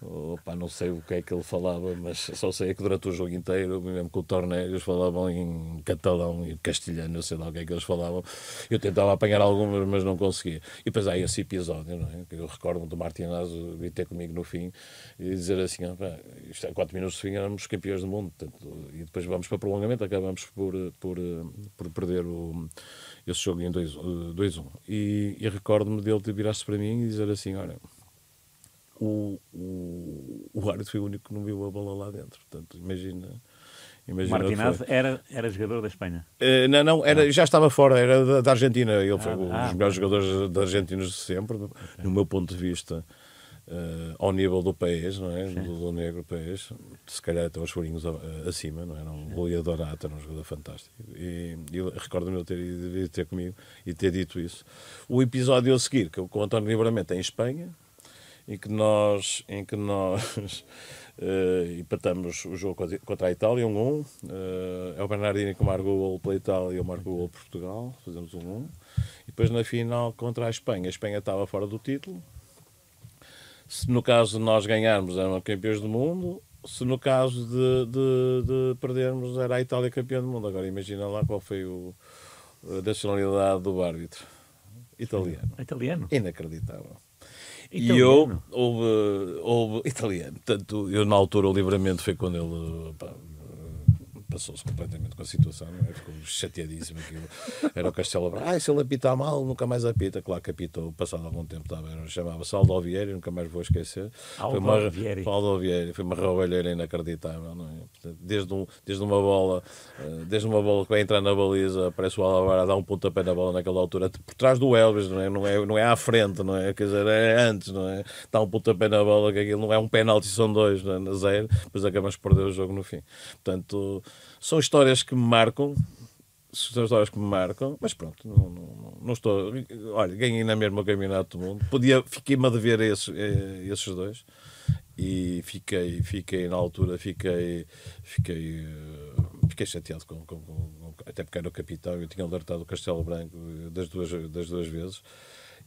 o, pá, não sei o que é que ele falava, mas só sei que durante o jogo inteiro, mesmo com o torneio, eles falavam em catalão e castelhano, não sei lá o que é que eles falavam. Eu tentava apanhar algumas, mas não conseguia. E depois há esse episódio, não é? que eu recordo do Martinazzo vir ter comigo no fim e dizer assim: ah, isto 4 minutos de fim éramos campeões do mundo. Portanto, e depois vamos para prolongamento, acabamos por, por, por perder o esse jogo em 2-1. Eh, um. E, e recordo-me dele de virar-se para mim e dizer assim: Olha, o, o, o árbitro foi o único que não viu a bola lá dentro. Portanto, imagina. Imagina Martinaz era, era jogador da Espanha? Uh, não, não, era, ah. já estava fora, era da, da Argentina. Ele ah, foi um dos ah, melhores ah, jogadores da Argentina de sempre, okay. no meu ponto de vista. Uh, ao nível do país, não é? Do, do, negro país, se calhar até os furinhos acima, não é? Era um goleador ato, era um jogador fantástico. E, e recordo-me eu ter ido ter comigo e ter dito isso. O episódio a seguir, que com o António Livramento em Espanha, em que nós, em que nós uh, empatamos o jogo contra a Itália, 1-1. Um, uh, é o Bernardini que marca o gol pela Itália, e eu marco o gol por Portugal, fazemos 1-1. Um, um. E depois na final contra a Espanha, a Espanha estava fora do título se no caso de nós ganharmos eram campeões do mundo, se no caso de, de, de perdermos era a Itália campeã do mundo. Agora imagina lá qual foi o, a nacionalidade do árbitro. Italiano. Italiano? Inacreditável. Italiano. E eu, houve, houve italiano. Portanto, eu na altura o livramento foi quando ele pá, passou-se completamente com a situação, é? ficou chateadíssimo. Aquilo. Era o Castelo Branco. Ah, se ele apitar mal, nunca mais apita. Claro que apitou, passado algum tempo, tá estava, chamava-se Aldo Alvieri, nunca mais vou esquecer. Aldo uma, Alvieri. Aldo foi uma roubalheira inacreditável. É? desde, um, desde uma bola, eh, desde uma bola que vai entrar na baliza, parece o Alvaro a dar um pontapé na bola naquela altura, por trás do Elvis, não é? Não é, não é à frente, não é? Quer dizer, é antes, não é? Dá um pontapé na bola, que aquilo não é um penalti, são dois, não é? zero, depois acabamos por perder o jogo no fim. Portanto, são histórias que me marcam, são histórias que me marcam, mas pronto, não, não, não estou. Olha, ganhei na mesma Campeonato do Mundo. Podia, fiquei-me a dever a esses, a esses dois e fiquei, fiquei na altura, fiquei, fiquei, eh, fiquei chateado com, com, com até porque era o capitão, eu tinha alertado o Castelo Branco eh, das duas, das duas vezes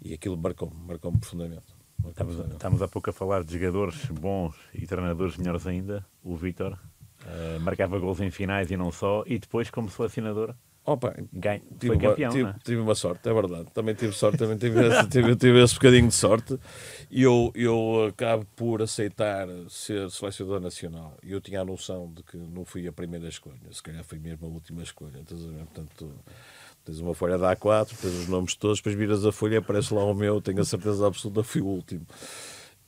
e aquilo marcou-me, marcou-me profundamente. Marcou estamos, estamos há pouco a falar de jogadores bons e treinadores melhores ainda. O Vítor eh, marcava gols em finais e não só, e depois, como selecionador, Opa, Ganho. tive, campeão, uma, tive, é? tive, uma sorte, é verdade. Também tive sorte, também tive esse, tive, tive esse bocadinho de sorte. E eu, eu acabo por aceitar ser selecionador nacional. E eu tinha a noção de que não fui a primeira escolha, se calhar foi mesmo a última escolha. Então, portanto, tens uma folha da A4, tens os nomes todos, depois viras a folha e aparece lá o meu. Tenho a certeza absoluta que fui o último.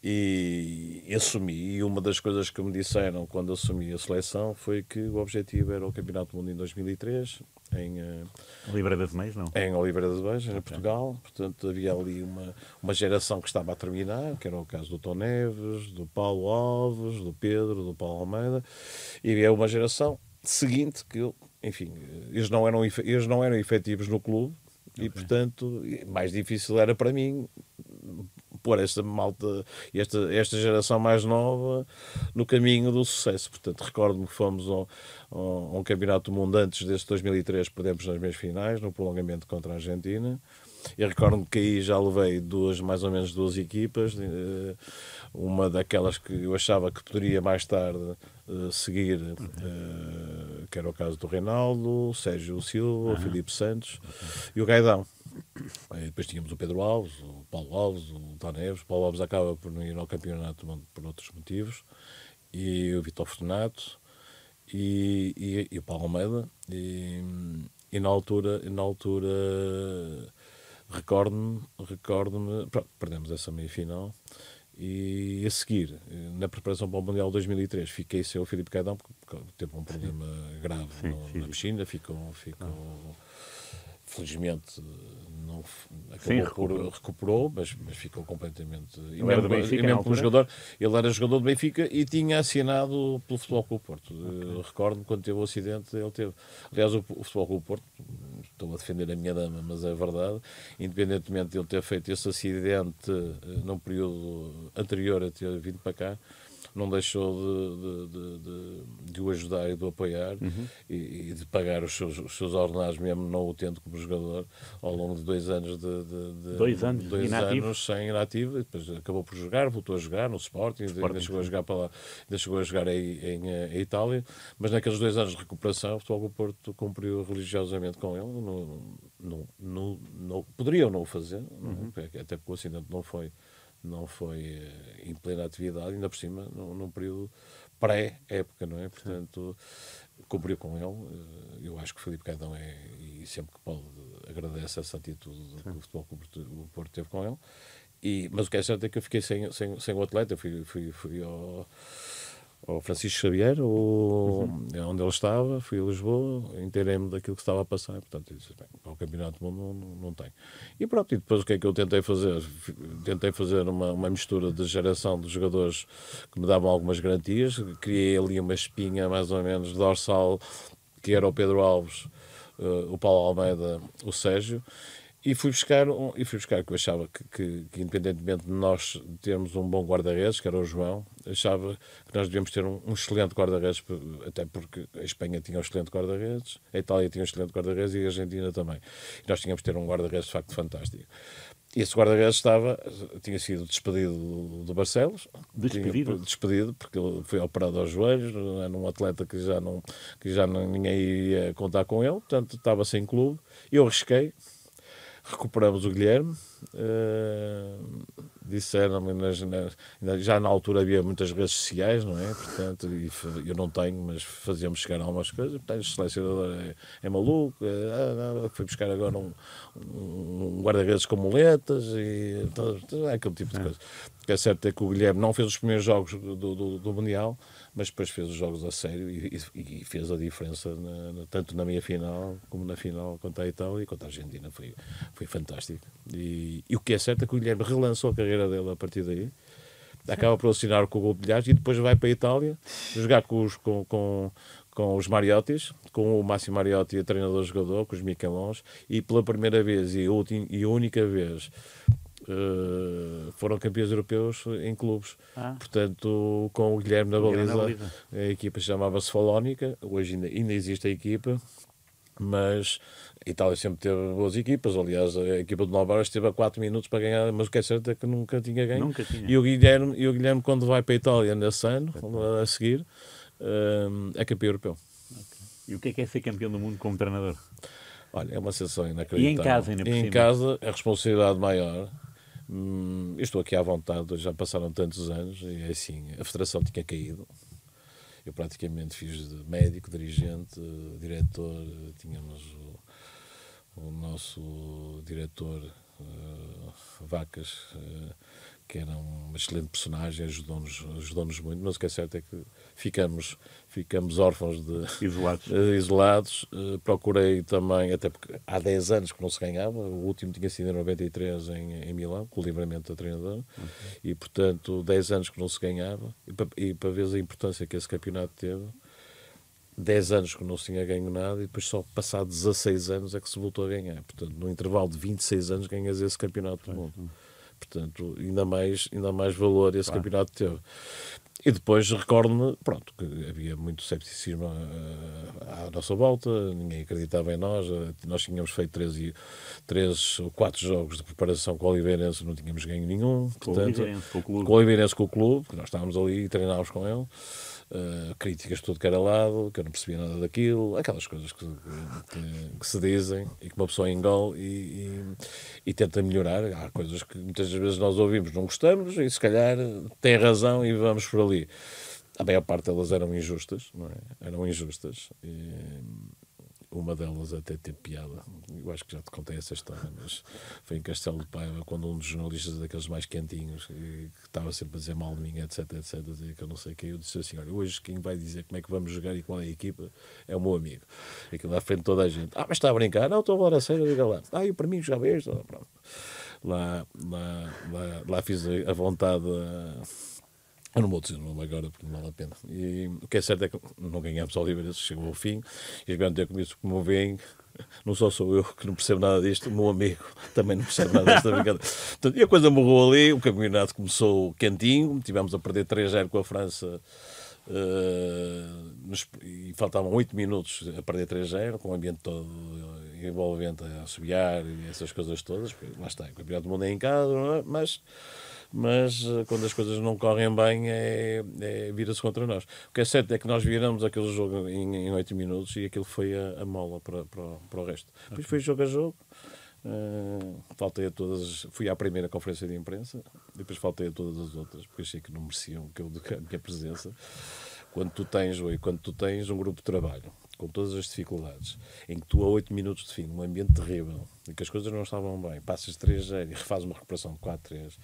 E assumi, e uma das coisas que me disseram quando assumi a seleção foi que o objetivo era o Campeonato do Mundo em 2003, em eh, Oliveira de Meias, não? Em Oliveira de Meias, em Portugal. Portanto, havia ali uma, uma geração que estava a terminar, que era o caso do Tom Neves, do Paulo Alves, do Pedro, do Paulo Almeida, e havia é uma geração seguinte que, enfim, eles não eram, eles não eram efetivos no clube. Okay. E, portanto, mais difícil era para mim pôr esta malta, esta, esta geração mais nova no caminho do sucesso. Portanto, recordo-me que fomos ao, ao, ao, Campeonato do Mundo antes deste 2003, perdemos nas meias finais, no prolongamento contra a Argentina. e recordo-me que aí já levei duas, mais ou menos duas equipas, eh, uma daquelas que eu achava que poderia mais tarde eh, seguir, eh, que era o caso do Reinaldo, Sérgio Silva, uhum. Filipe Santos e o Gaidão. Aí depois tínhamos o Pedro Alves, o Paulo Alves, o Tom Neves. O Paulo Alves acaba por não ir ao campeonato por outros motivos. E o Vitor Fortunato. E, e, e, o Paulo Almeida. E, e na altura, na altura recordo-me, recordo-me, perdemos essa meia-final e a seguir, na preparação para o Mundial 2003, fiquei sem o Filipe Caidão, porque teve um problema grave sim, no, na piscina, ficou, ficou ah felizmente eh, não Sim, recuperou. Por, recuperou mas, mas, ficou completamente. E ele mesmo, Benfica, e mesmo como jogador, ele era jogador do Benfica e tinha assinado pelo Futebol Clube Porto. Okay. Eh, recordo-me quando teve o acidente, ele teve. Aliás, o, o Futebol Clube Porto, estou a defender a minha dama, mas é verdade, independentemente de ele ter feito esse acidente eh, num período anterior a ter vindo para cá não deixou de, de, de, de o ajudar e de o apoiar uhum. e, e, de pagar os seus, os seus ordenados, mesmo não o tendo como jogador, ao longo de dois anos de. dois anos, dois inativo. anos sem inativo, depois acabou por jogar, voltou a jogar no Sporting, Sporting. ainda chegou a jogar para lá, ainda chegou a jogar aí, em, eh, em Itália, mas naqueles dois anos de recuperação, o Futebol do Porto cumpriu religiosamente com ele. No, no, no, no, poderiam não o fazer, é? uhum. até porque o acidente não foi não foi eh, em plena atividade, ainda por cima, num, num período pré-época, não é? Portanto, cumpriu com ele. Eh, eu acho que o Filipe é, e sempre que pode, agradece essa atitude que o futebol que o Porto teve com ele. E, mas o que é certo é que eu fiquei sem, sem, sem o atleta, eu fui, fui, fui ao o Francisco Xavier, ou uhum. É onde ele estava, fui a Lisboa, inteirei-me daquilo que estava a passar. Portanto, disse, bem, para o Campeonato do Mundo não, não tem. E pronto, e depois o que é que eu tentei fazer? Tentei fazer uma, uma mistura de geração de jogadores que me davam algumas garantias, criei ali uma espinha mais ou menos dorsal, que era o Pedro Alves, uh, o Paulo Almeida, o Sérgio, e fui buscar, um, e fui buscar que eu achava que, que, que, independentemente de nós termos um bom guarda-redes, que era o João, achava que nós devíamos ter um, um excelente guarda-redes, até porque a Espanha tinha um excelente guarda-redes, a Itália tinha um excelente guarda-redes e a Argentina também. E nós tínhamos de ter um guarda-redes de facto fantástico. e Esse guarda-redes estava, tinha sido despedido do, Barcelos. Despedido? Tinha, despedido, porque ele foi operado aos joelhos, era um atleta que já, não, que já não, ninguém ia contar com ele, portanto estava sem clube. Eu arrisquei, recuperamos o Guilherme. Uh, eh, Disseram-me, já na altura havia muitas redes sociais, não é? Portanto, eu não tenho, mas fazíamos chegar algumas coisas. Portanto, o selecionador é, é maluco. É, ah, fui buscar agora um, um guarda-redes com muletas e todo, então, todo, é aquele tipo de é. coisa. O que é certo é que o Guilherme não fez os primeiros jogos do, do, do Mundial mas depois fez os jogos a sério e, e, e fez a diferença na, na, tanto na meia final como na final contra a Itália e contra a Argentina. Foi, foi fantástico. E, e o que é certo é que o Guilherme relançou a carreira dele a partir daí. Acaba por assinar com o gol de Bilhares e depois vai para a Itália jogar com os, com, com, com os Mariotis, com o Máximo Mariotti, treinador-jogador, com os Miquelons, e pela primeira vez e, última, e única vez eh, foram campeões europeus em clubes. Ah. Portanto, com o Guilherme na baliza, a equipa chamava-se Falónica, hoje ainda, ainda existe a equipa, mas a Itália sempre teve boas equipas. Aliás, a equipa do Nova esteve a 4 minutos para ganhar, mas o que é certo é que nunca tinha ganho. Nunca tinha. E, o Guilherme, e o Guilherme, quando vai para a Itália nesse ano, a seguir, eh, é campeão europeu. Okay. E o que é, que é ser campeão do mundo como treinador? Olha, é uma sensação inacreditável. E em casa ainda por E em cima. casa, a responsabilidade maior, Hum, estou aqui à vontade, já passaram tantos anos e é assim, a federação tinha caído. Eu praticamente fiz de médico, dirigente, diretor, tínhamos o, o nosso diretor uh, Vacas. Uh, que era um excelente personagem, ajudou-nos ajudou muito, mas o que é certo é que ficamos, ficamos órfãos de... Isolados. Eh, isolados. Eh, procurei também, até porque há 10 anos que não se ganhava, o último tinha sido em 93 em, em Milão, com o livramento da treinadora, uhum. e portanto 10 anos que não se ganhava, e para, e para ver a importância que esse campeonato teve, 10 anos que não se tinha ganho nada e depois só passado 16 anos é que se voltou a ganhar. Portanto, no intervalo de 26 anos ganhas esse campeonato do mundo. Portanto, ainda mais, ainda mais valor esse claro. campeonato teve. E depois recordo-me, pronto, que havia muito cepticismo à, eh, à nossa volta, ninguém acreditava em nós. Eh, nós tínhamos feito 13, 3 ou 4 jogos de preparação com o Oliveirense, não tínhamos ganho nenhum. Com portanto, o Oliveirense, com o clube. Com o Oliveirense, com o clube, que nós estávamos ali e treinávamos com ele. Ah, críticas de tudo que era lado, que eu não percebia nada daquilo, aquelas coisas que, que, que se dizem e que uma pessoa engole e, e, e, tenta melhorar. Há coisas que muitas vezes nós ouvimos, não gostamos e se calhar tem razão e vamos por ali. A maior parte delas eram injustas, não é? Eram injustas. E uma delas até tem piada. Eu acho que já te contei essa história, mas foi em Castelo de Paiva, quando um dos jornalistas daqueles mais quentinhos, eh, que estava sempre a dizer mal de mim, etc, etc, dizia que eu não sei que eu disse assim: olha, hoje quem vai dizer como é que vamos jogar e qual é a equipa é o meu amigo. Aquilo à frente de toda a gente. Ah, mas está a brincar? Não, estou a falar a sério, diga lá. Ah, eu para mim já vejo. Pronto lá, lá, lá, lá fiz a vontade eu não vou dizer o nome agora porque não vale a pena. E o que é certo é que não ganhámos Oliveiras, chegou ao fim e as grandes comigo como veem. Não só sou eu que não percebo nada disto, o meu amigo também não percebe nada desta brincadeira. É e a coisa morreu ali, o campeonato começou quentinho, tivemos a perder 3-0 com a França uh, nos, e faltavam 8 minutos a perder 3-0, com o ambiente todo envolvente a assobiar e essas coisas todas. Lá está, o campeonato do mundo é em casa, é? mas mas eh, quando as coisas não correm bem, é, é vira-se contra nós. O que é certo é que nós viramos aquele jogo em, em 8 minutos e aquilo foi a, a mola para, para, para o resto. Okay. Depois foi jogo a jogo. Uh, faltei a todas, fui à primeira conferência de imprensa, depois faltei a todas as outras, porque achei que não mereciam que eu, a minha presença. Quando tu tens, Rui, quando tu tens um grupo de trabalho com todas as dificuldades, em que tu a 8 minutos de fim, num ambiente terrível, em que as coisas não estavam bem, passas 3-0 e refazes uma recuperação de 4-3,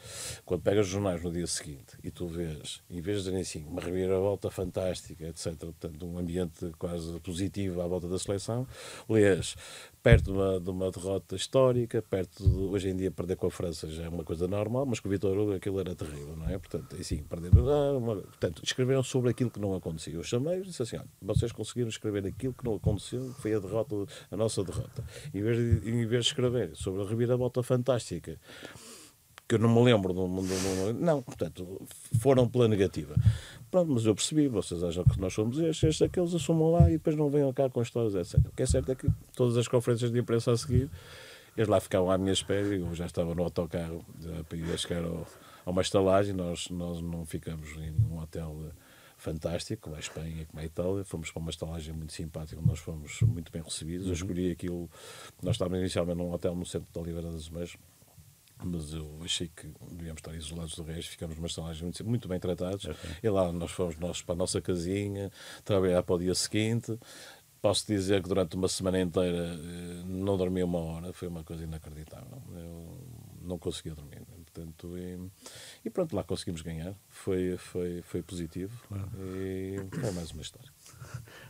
quando pegas os jornais no dia seguinte e tu vês, em vez de dizerem assim, uma reviravolta fantástica, etc., portanto, um ambiente quase positivo à volta da seleção, lês perto de uma, de uma, derrota histórica, perto de, hoje em dia perder com a França já é uma coisa normal, mas com o Vitor Hugo aquilo era terrível, não é? Portanto, perder, portanto, escreveram sobre aquilo que não aconteceu. Eu chamei e disse assim, olha, vocês conseguiram escrever aquilo que não aconteceu, que foi a derrota, a nossa derrota. Em vez de, em vez de escrever sobre a reviravolta fantástica, que eu não me lembro, não, não portanto, foram pela negativa. Pronto, mas eu percebi, vocês acham que nós somos estes, estes, aqueles, é assumam lá e depois não venham cá com histórias, etc. O que é certo é que todas as conferências de imprensa a seguir, eles lá ficavam à minha espera e eu já estava no autocarro para ir chegar ao, a uma estalagem. Nós, nós não ficamos em um hotel eh, fantástico, como a Espanha, como a Itália. Fomos para uma estalagem muito simpática, nós fomos muito bem recebidos. Eu uhum. escolhi aquilo, nós estávamos inicialmente num hotel no centro da Oliveira das Meias, mas eu achei que devíamos estar isolados do resto, ficámos umas semanas muito, muito bem tratados. Okay. É e lá nós fomos nós para a nossa casinha, trabalhar para o dia seguinte. Posso dizer que durante uma semana inteira eh, não dormi uma hora, foi uma coisa inacreditável. Eu não conseguia dormir. Portanto, e, e pronto, lá conseguimos ganhar. Foi, foi, foi positivo claro. e é mais uma história.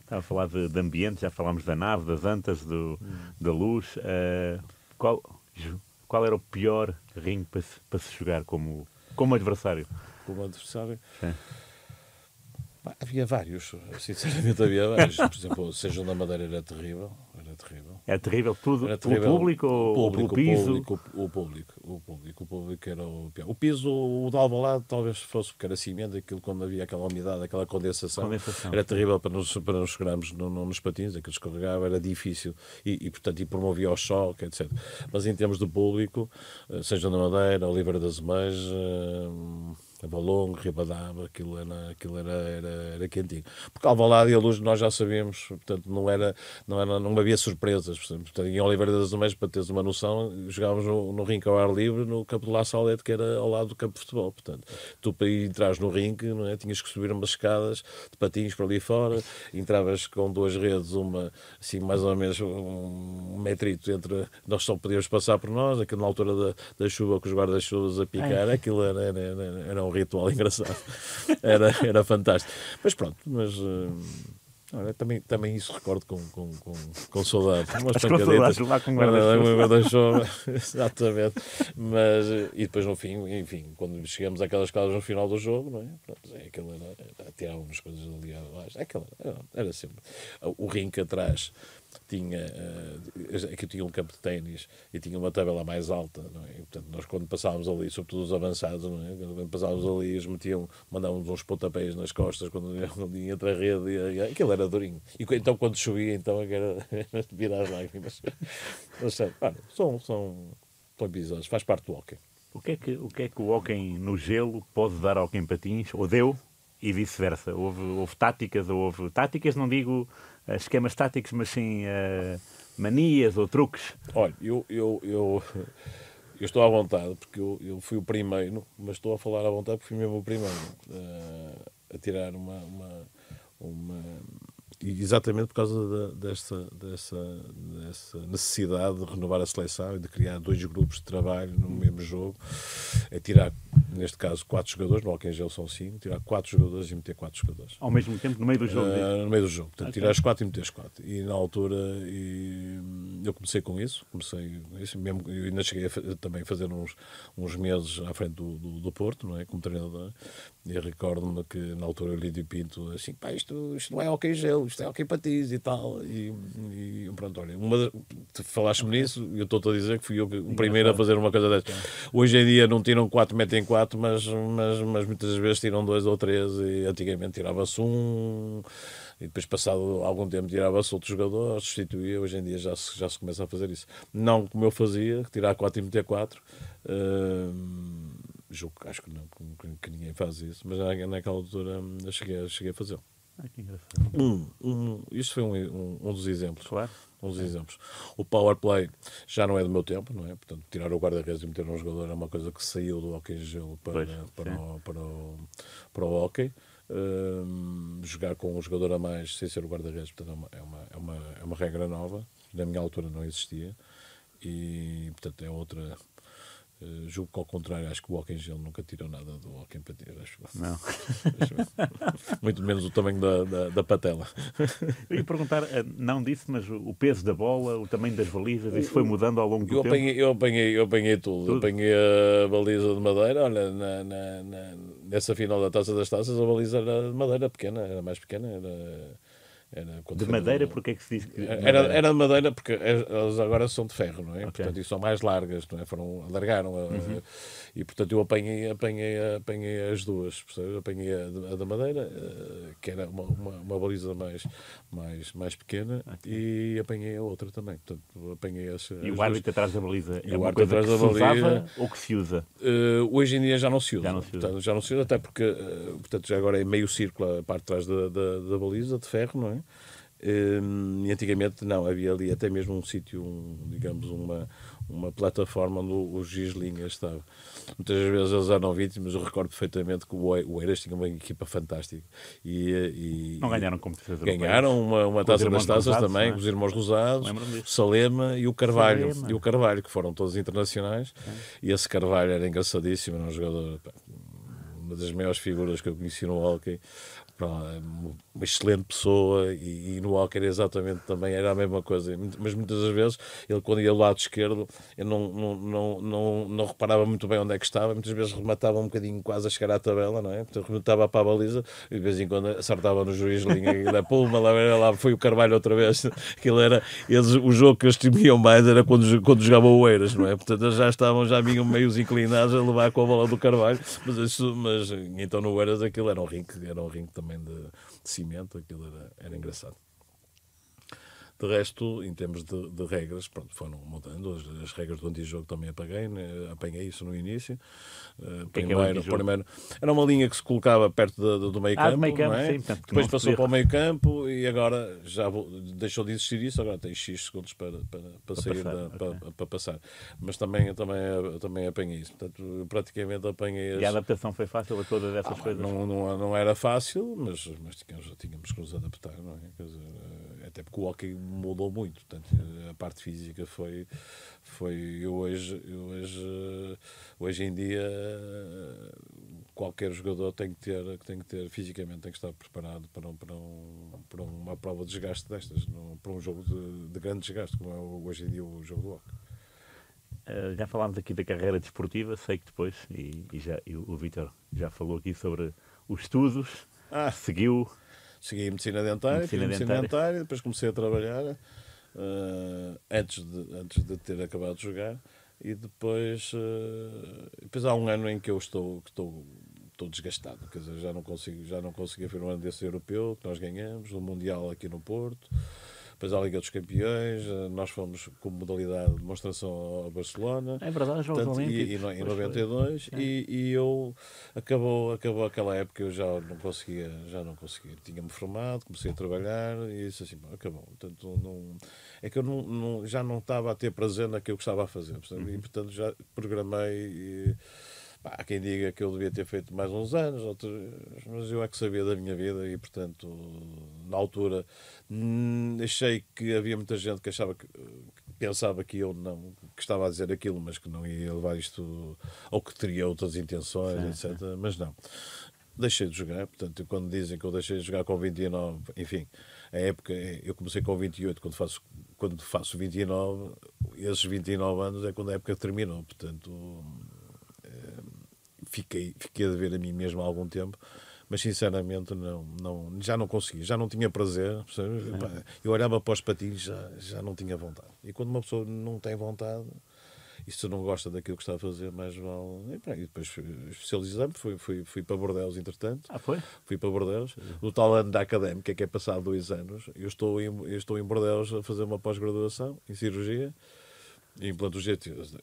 Estava a falar de, de ambiente, já falámos da nave, das antas, do, hum. da luz. Uh, qual qual era o pior ringue para se, para se jogar como, como adversário? Como adversário? É. Havia vários, sinceramente havia vários. Por exemplo, o Sejam da Madeira era terrível terrível. É terrível tudo? Era terrível. O público, o público, o piso? O público, o público, o público, o público era o pior. O piso, o de Alvalade, talvez fosse porque era cimento, aquilo quando havia aquela umidade, aquela condensação, condensação. era terrível para nos, para nos chegarmos no, no, nos patins, aquilo escorregava, era difícil e, e portanto, e promovia o choque, etc. Mas em termos de público, eh, seja na Madeira, Oliveira das Mães, eh, longo Ribadava, aquilo, era, aquilo era, era, era quentinho. Porque Alvalade e a Luz nós já sabíamos, portanto não, era, não, era, não havia surpresas. Portanto, em Oliveira das Ameias, para teres uma noção, jogávamos no, no rink ao ar livre, no campo do La Salete, que era ao lado do campo de futebol. Portanto, tu para entras no rink, não é? tinhas que subir umas escadas de patins para ali fora, entravas com duas redes, uma assim mais ou menos um metrito entre... Nós só podíamos passar por nós, aquilo na altura da, da chuva, com os guarda-chuvas a picar, é. aquilo era, era, era, era um ritual engraçado. Era, era fantástico. Mas pronto, mas. Eh, olha, também, também isso recordo com, com, com, com saudade. Umas pancaditas. lá com Exatamente. Mas, e depois no fim, enfim, quando chegamos àquelas casas no final do jogo, não é? Pronto, é aquela era, atirávamos coisas ali abaixo. É aquela era, era sempre o rinco atrás tinha, uh, eh, aqui tinha um campo de ténis e tinha uma tabela mais alta, é? e, portanto, nós quando passávamos ali, sobretudo os avançados, é? quando passávamos ali, eles metiam, mandávamos uns pontapés nas costas quando ia entre a rede, e, aquilo era durinho. E então quando chovia, então é era, virar as lágrimas. Mas, sabe, olha, são, são, são episódios, faz parte do hockey. O que, é que, o que é que o hockey no gelo pode dar ao quem patins, ou deu, e vice-versa? Houve, houve táticas, ou houve táticas, não digo eh, esquemas táticos, mas sim eh, manias ou truques? Olha, eu, eu, eu, eu estou à vontade, porque eu, eu, fui o primeiro, mas estou a falar à vontade porque fui mesmo o primeiro uh, a tirar uma, uma, uma, exatamente por causa da, dessa, dessa, dessa, necessidade de renovar a seleção e de criar dois grupos de trabalho no mesmo jogo, é tirar, neste caso, quatro jogadores, no Alquengel são cinco, tirar quatro jogadores e meter quatro jogadores. Ao mesmo tempo, no meio do jogo? Uh, no meio do jogo, portanto, okay. tirar os quatro e meter os quatro. E na altura e, eu comecei com isso, comecei com isso, mesmo, eu ainda cheguei a, também a fazer uns, uns meses à frente do, do, do Porto, não é? como treinador, e recordo-me que na altura eu lhe Pinto assim, pá, isto, isto não é Alquengel, isto é ok para ti e tal. E, e pronto, olha, uma, falaste-me nisso, e eu estou-te a dizer que fui eu o primeiro a fazer uma coisa dessas. Hoje em dia não tiram 4 metros em 4, mas, mas, mas muitas vezes tiram 2 ou 3 e antigamente tirava-se um e depois passado algum tempo tirava-se outro jogador, substituía, hoje em dia já se, já se começa a fazer isso. Não como eu fazia, tirar 4 e meter 4, uh, hum, acho que, não, que, que ninguém faz isso, mas naquela altura cheguei, cheguei a fazer um, um, isto foi um, um, um dos exemplos. Claro. Um dos exemplos. O power play já não é do meu tempo, não é? Portanto, tirar o guarda-redes e meter um jogador é uma coisa que saiu do hockey gelo para, pois, para, o, para, o, para o hockey. Um, jogar com um jogador a mais sem ser o guarda-redes, portanto, é uma, é, uma, é uma é regra nova. Na minha altura não existia. E, portanto, é outra eh, julgo que ao contrário, acho que o em Gelo nunca tirou nada do Walking para acho Não. muito menos o tamanho da, da, da patela. Eu ia perguntar, eh, não disse, mas o peso da bola, o tamanho das balizas, isso foi mudando ao longo do eu tempo? Apanhei, eu, apanhei, eu apanhei tudo. tudo. Eu apanhei a baliza de madeira, olha, na, na, na, nessa final da Taça das Taças, a baliza era de madeira pequena, era mais pequena, era era de madeira, porque é que se diz que. Era, era de madeira porque elas agora são de ferro, não é? Okay. Portanto, e são mais largas, não é? Foram, alargaram. A, uhum. E, portanto, eu apanhei, apanhei, apanhei as duas, percebes? Apanhei a, a da madeira, eh, que era uma, uma, uma, baliza mais, mais, mais pequena, okay. e apanhei a outra também. Portanto, apanhei as, e as o árbitro atrás da baliza? É o árbitro atrás da baliza. Usava, ou que se usa? Uh, hoje em dia já não se usa. Já não se usa, portanto, já não se usa até porque, uh, portanto, já agora é meio círculo a parte de trás da, da, da baliza, de ferro, não é? é? E antigamente não, havia ali até mesmo um sítio, um, digamos, uma, uma plataforma onde o Gislinha estava. Muitas vezes eles eram vítimas, eu recordo perfeitamente que o Eiras tinha uma equipa fantástica. E, e não ganharam como defesa Ganharam uma, uma taça das taças Rosados, também, é? com os irmãos Rosados, Salema e o Carvalho. Salema. E o Carvalho, que foram todos internacionais. É. E esse Carvalho era engraçadíssimo, era um jogador. uma das maiores figuras que eu conheci no hockey é uma excelente pessoa e, e no Walker exatamente também era a mesma coisa. Mas muitas das vezes ele, quando ia do lado esquerdo, eu não, não, não, não, não reparava muito bem onde é que estava, muitas vezes rematava um bocadinho quase a chegar à tabela, não é? Portanto, rematava para a baliza e de vez em quando acertava no juiz linha, da é puma, lá, lá foi o Carvalho outra vez. Aquilo era, eles, o jogo que eles temiam mais era quando, quando jogavam o Eiras, não é? Portanto, eles já estavam, já vinham meios inclinados a levar com a bola do Carvalho, mas, mas então no Eiras aquilo era um rinque, era um rinque também também de, de cimento, aquilo era, era engraçado. De resto, em termos de, de regras, pronto, foram mudando. As, as regras do antijogo também apaguei, né? apanhei isso no início. Uh, primeiro, é primeiro, era uma linha que se colocava perto de, de, do meio campo. Ah, do meio campo, é? sim, Depois passou para o meio campo e agora já vou, deixou de existir isso, agora tem X segundos para, para, para, para sair passar, da, okay. para, para, passar. Mas também, também, também apanhei isso. Portanto, praticamente apanhei as... E a adaptação foi fácil a todas essas ah, coisas? Não, não, não, era fácil, mas, mas tínhamos, tínhamos que nos adaptar, não é? Quer dizer, eh, até porque o hockey mudou muito, portanto, a parte física foi, foi hoje, hoje, hoje em dia qualquer jogador tem que ter, tem que ter fisicamente tem que estar preparado para, um, para, um, para uma prova de desgaste destas, para um jogo de, de grande desgaste como é hoje em dia o jogo do hockey. Eh, já falámos aqui da carreira desportiva, sei que depois, e, e já, e o Vitor já falou aqui sobre os estudos, ah. seguiu segui medicina dentária, medicina dentária. dentária, depois comecei a trabalhar uh, antes, de, antes de ter acabado de jogar. E depois, uh, depois há um ano em que eu estou, que estou, estou desgastado, quer dizer, já não consigo, já não consegui afirmar desse europeu que nós ganhamos, o Mundial aqui no Porto depois à Liga dos Campeões, eh, nós fomos com modalidade de demonstração a Barcelona. É verdade, Jogos portanto, Olímpicos. E, e, em 92, é. e, e, eu acabou, acabou aquela época, eu já não conseguia, já não conseguia, tinha-me formado, comecei a trabalhar e isso assim, acabou. Portanto, não, é que eu não, não, já não estava a ter prazer naquilo que estava a fazer, portanto, uhum. e portanto já programei. E, Há quem diga que eu devia ter feito mais uns anos, outros, mas eu é que sabia da minha vida e, portanto, na altura hum, achei que havia muita gente que achava que, que pensava que eu não que estava a dizer aquilo, mas que não ia levar isto ou que teria outras intenções, etc. Mas não. Deixei de jogar, portanto, quando dizem que eu deixei de jogar com 29, enfim, a época, é, eu comecei com 28, quando faço, quando faço 29, esses 29 anos é quando a época terminou, portanto fiquei, fiquei a ver a mim mesmo há algum tempo, mas sinceramente não, não, já não conseguia, já não tinha prazer. Uhum. Eu olhava para os patins, já, já não tinha vontade. E quando uma pessoa não tem vontade e se não gosta daquilo que está a fazer, mais vale. E, pá, e depois especializei-me, fui, fui, fui para Bordeaux, entretanto. Ah, foi? Fui para Bordeaux. No tal ano da académica, que é passado dois anos, eu estou em, eu estou em Bordeaux a fazer uma pós-graduação em cirurgia e pronto, eu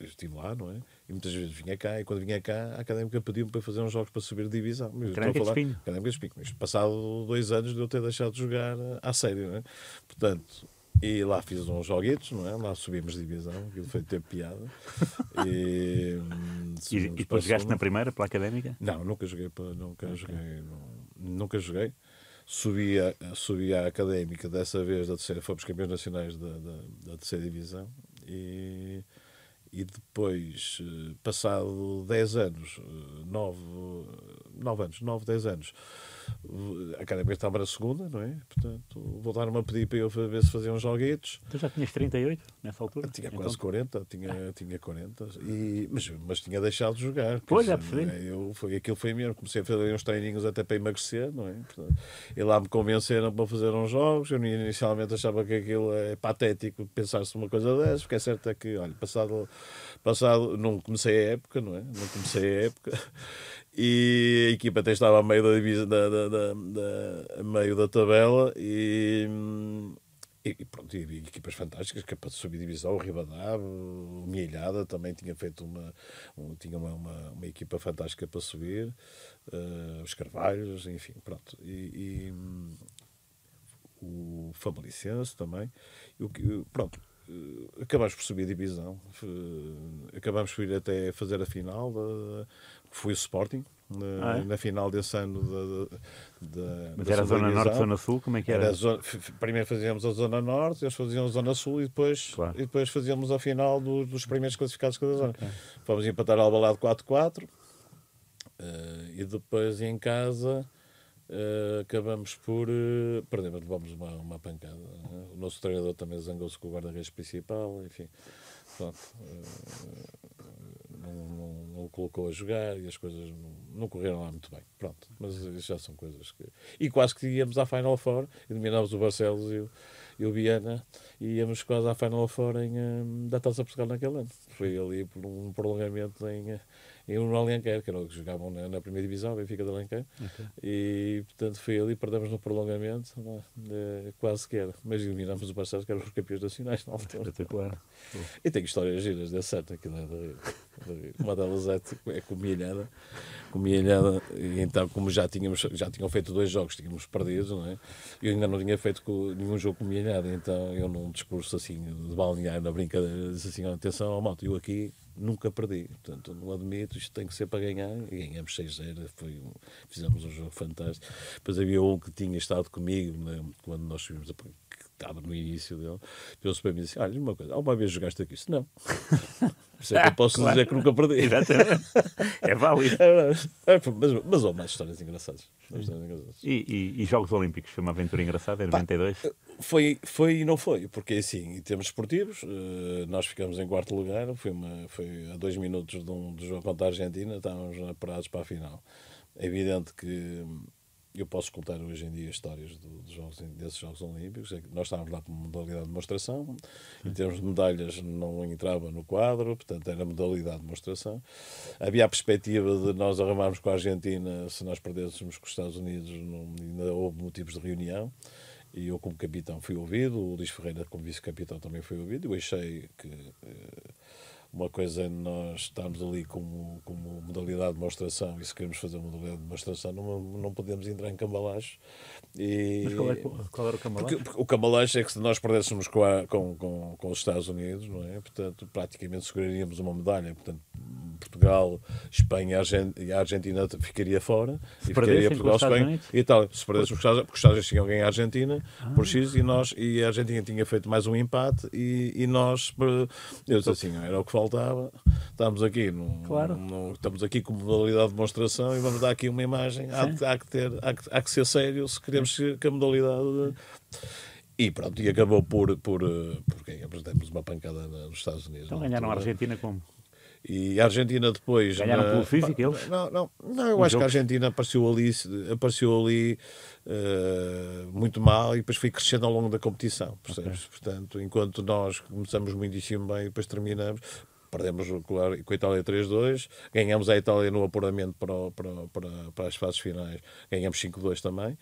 estive lá, não é? E muitas vezes vinha cá, e quando vinha cá, a Académica pediu-me para fazer uns jogos para subir divisão. Mas Académica falar, de Espinho. Académica de Espinho. passado dois anos de eu ter deixado de jogar eh, à sério, não é? Portanto, e lá fiz uns joguetes, não é? Lá subimos divisão, aquilo foi ter piada. E, hum, e, e depois jogaste na primeira, pela Académica? Não, nunca joguei, para, nunca okay. joguei, não, nunca joguei subi à, subi à académica, dessa vez da terceira, fomos campeões nacionais da, da, da terceira divisão e, e depois, eh, passado 10 anos, 9, eh, anos, 9, 10 anos, a cada vez estava a segunda, não é? Portanto, voltaram-me a pedir para eu ver se faziam joguetes. Tu já tinhas 38 nessa altura? tinha quase então... 40, tinha, tinha 40, e, mas, mas tinha deixado de jogar. Pois, já percebi. É? Eu, foi, aquilo foi mesmo, comecei a fazer uns treininhos até para emagrecer, não é? Portanto, e lá me convenceram para fazer uns jogos, eu inicialmente achava que aquilo é patético pensar-se numa coisa dessas, porque é certo é que, olha, passado, passado, não comecei a época, não é? Não comecei a época, e a equipa até estava a meio da, divisa, da, da, da, da meio da tabela e, e pronto, e equipas fantásticas, capaz é de subdivisão, o Ribadab, o Mielhada também tinha feito uma, um, tinha uma, uma, uma, equipa fantástica para subir, uh, os Carvalhos, enfim, pronto. E, e o famalicense também. E, o, pronto, eh, acabámos por subir a divisão, eh, acabámos por ir até fazer a final, foi o Sporting, na, ah, é? na, final desse ano da, Mas era a Zona Norte, Zona Sul, como é que era? era zona, primeiro fazíamos a Zona Norte, eles faziam a Zona Sul e depois, claro. e depois fazíamos a final do, dos primeiros classificados cada zona. Okay. Fomos empatar ao balado 4-4 uh, e depois em casa uh, acabamos por. Uh, perdemos, levamos uma, uma pancada. Né? O nosso treinador também zangou-se com o guarda-redes principal, enfim. Pronto, uh, não, não, não, o colocou a jogar e as coisas não, não, correram lá muito bem. Pronto, mas isso já são coisas que. E quase que íamos à Final Four, eliminávamos o Barcelos e o, e o Viana, e íamos quase à Final Four em, hum, da Taça Portugal naquele ano. Foi ali por um prolongamento em e um no Alenquer, que era o que jogavam na, na primeira divisão, Benfica de Alenquer. Okay. E, portanto, foi ali, perdemos no prolongamento, quase que era. Mas eliminámos o Barcelos, que eram os campeões nacionais na altura. claro E tem histórias giras desse certo aqui é de, Uma delas é, tipo, é com Milhada. Com Milhada, então, como já tínhamos já tinham feito dois jogos, tínhamos perdido, não é? Eu ainda não tinha feito nenhum jogo com Milhada, então eu num discurso assim, de balnear, na brincadeira, disse assim: atenção, oh, malta, eu aqui nunca perdi. Portanto, não admito, isto tem que ser para ganhar. E ganhamos 6-0, foi um, fizemos um jogo fantástico. Depois havia um que tinha estado comigo né, quando nós subimos a que estava no início dele, virou-se para mim e disse: Olha, uma coisa, alguma vez jogaste aqui? Isso não. É Sei que eu posso claro. dizer que nunca perdi. Exatamente. É válido. É é, mas, mas houve mais histórias engraçadas. Histórias engraçadas. E, e, e, Jogos Olímpicos? Foi uma aventura engraçada em 92? Foi, foi e não foi, porque é assim, em termos esportivos, eh, nós ficamos em quarto lugar, foi, uma, foi a dois minutos de um jogo contra a Argentina, estávamos preparados para a final. É evidente que hum, eu posso contar hoje em dia histórias do, jogos, desses Jogos Olímpicos. É nós estávamos lá por modalidade de demonstração, em termos de medalhas não entrava no quadro, portanto era modalidade de demonstração. Havia a perspectiva de nós arrumarmos com a Argentina se nós perdêssemos com os Estados Unidos, não, ainda houve motivos de reunião. E eu, como capitão, fui ouvido, o Luís Ferreira, como vice-capitão, também foi ouvido. Eu achei que eh, uma coisa é nós estarmos ali como, como modalidade de demonstração e se queremos fazer uma modalidade de demonstração, não, não podemos entrar em cambalache. E... Mas qual, é, era o cambalache? Porque, porque o cambalache é que se nós perdêssemos com, a, com, com, com, os Estados Unidos, não é? portanto, praticamente seguraríamos uma medalha. Portanto, Portugal, Espanha e a Argentina ficaria fora. Se e ficaria Portugal, Espanha e Itália. Se perdêssemos os Estados porque os Estados Unidos tinham ganho a Argentina ah. por X e, nós, e a Argentina tinha feito mais um empate e, e nós. Eh, eu disse assim, era o que faltava faltava. Estamos aqui, no, claro. no, estamos aqui com modalidade de demonstração e vamos dar aqui uma imagem. Há, há, que, ter, há, há que ser sério se queremos que a modalidade. E pronto, e acabou por, por, eh, por ganharmos uma pancada nos Estados Unidos. Então ganharam a Argentina como? E a Argentina depois. Ganharam na... pelo físico eles? Não, não, não eu um acho jogo. que a Argentina apareceu ali, apareceu ali uh, muito mal e depois foi crescendo ao longo da competição, percebes? Okay. Portanto, enquanto nós começamos muitíssimo bem e depois terminamos, Perdemos com a Itália 3-2, ganhamos a Itália no apuramento para, para, para, para as fases finais, ganhamos 5-2 também.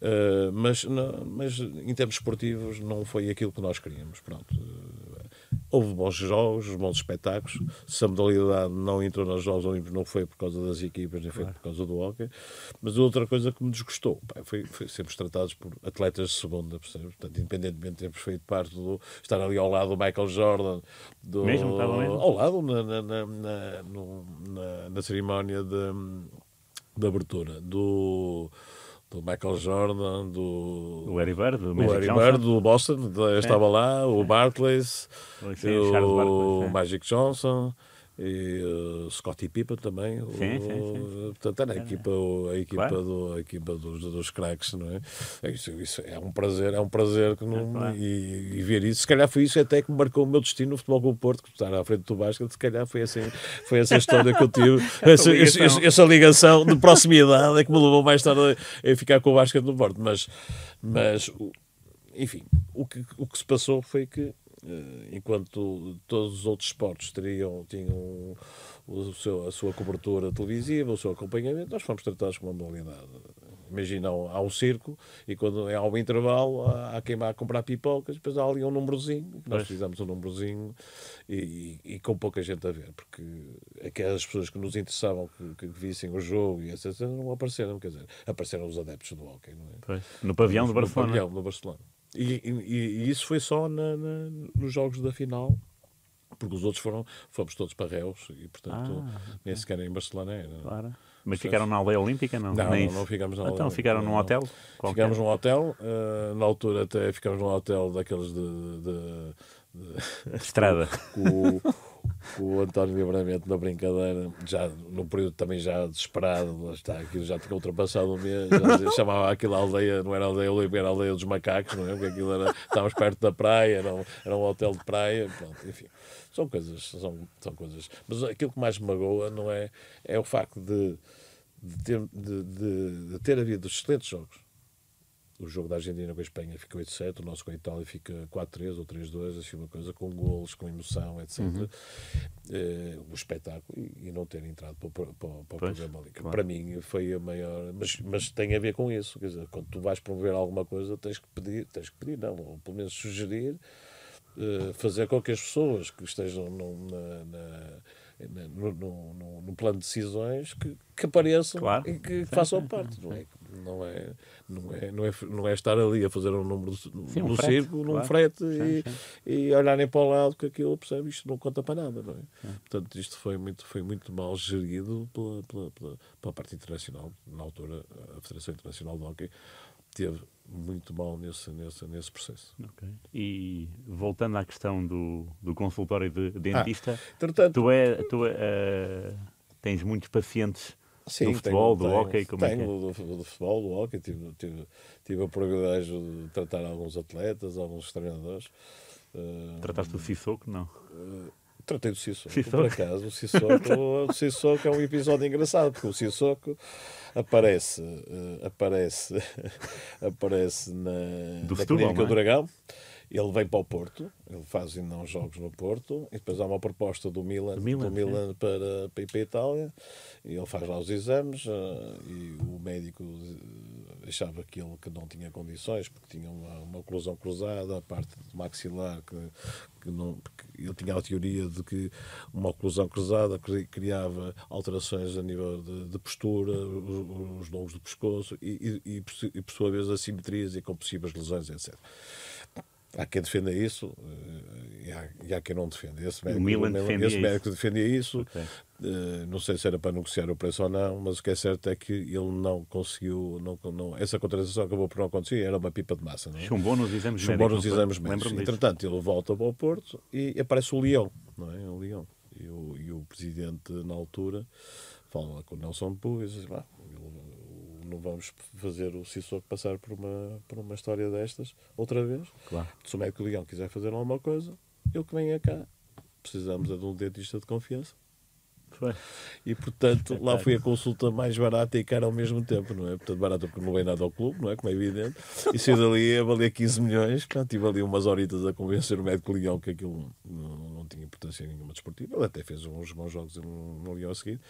Uh, mas, não, mas em termos esportivos não foi aquilo que nós queríamos. Pronto, Houve bons jogos, bons espetáculos. Se a modalidade não entrou nos Jogos Olímpicos, não foi por causa das equipas, nem foi por causa do hockey. Mas outra coisa que me desgostou pá, foi, foi sermos tratados por atletas de segunda, percebes? Portanto, independentemente de termos feito parte do. estar ali ao lado do Michael Jordan. Do, mesmo, estava mesmo. Ao lado, na, na, na, na, na cerimónia de, de abertura. Do do Michael Jordan, do. O Larry Bird, do Magic o Larry Bird, do Boston, eu é. estava lá, o é. Barclays, o, Barclays, o é. Magic Johnson e uh, Scottie Pippen também. Sim, o, sim, Portanto, era a equipa, a equipa, claro. do, a equipa dos, dos não é? é? Isso, isso, é um prazer, é um prazer que não, é claro. e, e, ver isso. Se calhar foi isso até que marcou o meu destino no Futebol com o Porto, que estar à frente do Vasco, se calhar foi, assim, foi essa história que eu tive, essa, ligação. essa, ligação de proximidade é que me levou mais tarde a, ficar com o Vasco no Porto. Mas, mas enfim, o que, o que se passou foi que eh, enquanto todos os outros esportes teriam, tinham o seu, a sua cobertura televisiva, o seu acompanhamento, nós fomos tratados com uma modalidade. Imagina, há um circo e quando há é um intervalo há, quem vai comprar pipocas, depois há ali um númerozinho, nós fizemos um númerozinho e, e, e, com pouca gente a ver, porque aquelas pessoas que nos interessavam que, que vissem o jogo e essas não apareceram, quer dizer, apareceram os adeptos do hockey, não é? Pois. No pavilhão do Barcelona. No pavilhão do Barcelona. E, e, e isso foi só na, na, nos jogos da final, porque os outros foram, fomos todos para réus e, portanto, ah, nem okay. sequer em Barcelona era. Claro. Mas ficaram na aldeia Olímpica não? Não, não, não ficamos na então, aldeia. Então ficaram num hotel? Qualquer. Ficámos num hotel, uh, na altura até ficámos num hotel daqueles de, de, de... estrada. Com, o António Livramento na brincadeira, já no período também já desesperado, está, aquilo já tinha ultrapassado o mês, chamava aquilo aldeia, não era aldeia Oliva, era aldeia dos macacos, não é? Porque aquilo era, estávamos perto da praia, era um, era um hotel de praia, pronto, enfim. São coisas, são, são coisas. Mas aquilo que mais me magoa não é, é o facto de, de, ter, de, de, de ter havido excelentes jogos o jogo da Argentina com a Espanha fica 8-7, o nosso com a Itália fica 4-3 ou 3-2, assim uma coisa com golos, com emoção, etc. Uhum. Uh, o espetáculo e, não ter entrado para, para, para o programa Liga. Para mim foi a maior. Mas, mas tem a ver com isso, quer dizer, quando tu vais promover alguma coisa tens que pedir, tens que pedir, não, ou pelo menos sugerir, uh, fazer com que as pessoas que estejam no, na, na no, no, no, plano de decisões que, que apareçam claro. e que façam parte, não é? não é, não é, não é, não é estar ali a fazer um número do, sim, um no frete, circo, num frete sim, e, sim. e olharem para o lado que aquilo, percebe? Isto não conta para nada, não é? Portanto, isto foi muito, foi muito mal gerido pela, pela, pela, pela parte internacional. Na altura, a Federação Internacional de Hockey teve muito mal nesse, nesse, nesse processo. Okay. E voltando à questão do, do consultório de ah, dentista, ah, entretanto... tu, é, tu é, uh, tens muitos pacientes Sim, do futebol, tenho, do hockey, como é tenho, é que é? Do, do, futebol, do hockey, tive, tive, tive o privilégio de tratar alguns atletas, alguns treinadores. Hum, Trataste do Sissoko, não? Uh, tratei do Sissoko, Sissoko. por acaso. O Sissoko, o Sissoko é um episódio engraçado, porque o Sissoko aparece, uh, aparece, aparece na, do na futebol, Clínica é? do Dragão. Ele vem para o Porto, ele faz ainda uns jogos no Porto, e depois há uma proposta do Milan, do Milan, do Milan para, para ir para a Itália, e ele faz lá os exames, eh, e o médico eh, achava que ele que não tinha condições, porque tinha uma, uma oclusão cruzada, a parte maxilar, que, que não, ele tinha a teoria de que uma oclusão cruzada criava alterações a nível de, de postura, os, os do pescoço, e, e, e, por, e por sua vez assimetrias e com possíveis lesões, etc. Há quem defenda isso eh, e há, e há quem não defenda. Esse médico, é o Milan defendia esse médico isso. defendia isso. Okay. Eh, não sei se era para negociar o preço ou não, mas o que é certo é que ele não conseguiu. Não, não, essa contratação acabou por não acontecer era uma pipa de massa. Não é? Chumbou nos exames Chumbou médicos. Nos exames médicos. Entretanto, ele volta para o Porto e aparece o Leão. Não é? O Leão. E o, e o presidente, na altura, fala com o Nelson Pugues e diz: não vamos fazer o Sissoko passar por uma, por uma história destas outra vez. Claro. Se o médico Leão quiser fazer alguma coisa, ele que venha cá. Precisamos de um dentista de confiança. E portanto, lá foi a consulta mais barata e cara ao mesmo tempo, não é? Portanto, barata porque não vem nada ao clube, não é? Como é evidente. E saí dali a valer 15 milhões. Portanto, tive ali umas horitas a convencer o médico Leão que aquilo não, não tinha importância nenhuma desportiva. Ele até fez uns bons jogos no, no Leão a seguir.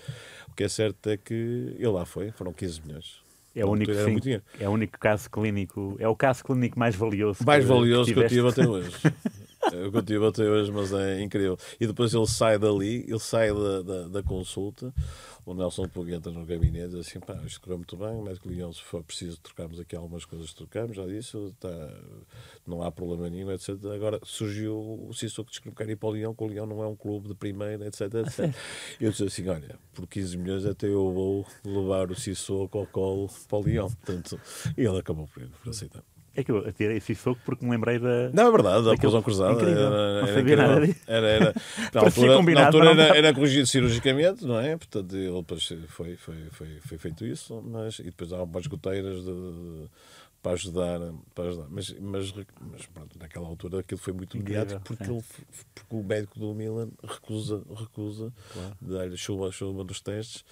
O que é certo é que ele lá foi, foram 15 milhões. É o único, sim, é o único caso clínico, é o caso clínico mais valioso. Mais que, valioso que, que eu tive até hoje. É eu tive até hoje, mas é incrível. E depois ele sai dali, ele sai da, da, da consulta, o Nelson Plug entra no gabinete e diz assim, pá, isto correu muito bem, mas que Leão, se for preciso trocarmos aqui algumas coisas, trocamos, já disse, tá, não há problema nenhum, etc. Agora surgiu o Sissoko disse que quer ir para o Leão, que o Leão não é um clube de primeira, etc, etc. eu disse assim, olha, por 15 milhões até eu vou levar o Sissoko ao colo para o Leão. Portanto, e ele acabou por, por aceitar. É que eu atirei esse fogo porque me lembrei da. Não, é verdade, da colusão cruzada. Incrível. Era, não sabia nada disso. Era, era, na altura, na altura é? era, era, corrigido cirurgicamente, não é? Portanto, ele foi, foi, foi, foi feito isso, mas. E depois há umas goteiras de, para ajudar, para ajudar. Mas, mas, mas pronto, naquela altura aquilo foi muito mediático porque, porque o médico do Milan recusa, recusa claro. dar-lhe chuva chuva dos testes.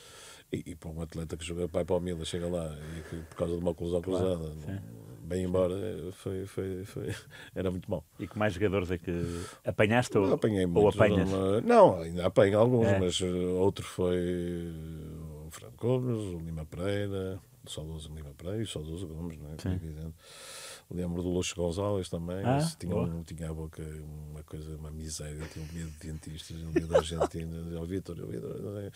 E, e, para um atleta que joga, pai para o Milan, chega lá e por causa de uma colusão claro, cruzada bem embora, foi, foi, foi, era muito bom. E que mais jogadores é que apanhaste ou, apanhei ou apanhas? Uma... Não, ainda apanho alguns, é. mas eh, outro foi eh, o Franco Gomes, o Lima Pereira, o saudoso Lima Pereira e o saudoso Gomes, não é? Sim. Evidente. Lembro do Luxo Gonzalez também, ah, tinha, um, tinha a boca uma coisa, uma miséria, tinha um medo de dentistas, um medo da Argentina, é o Vitor, é é?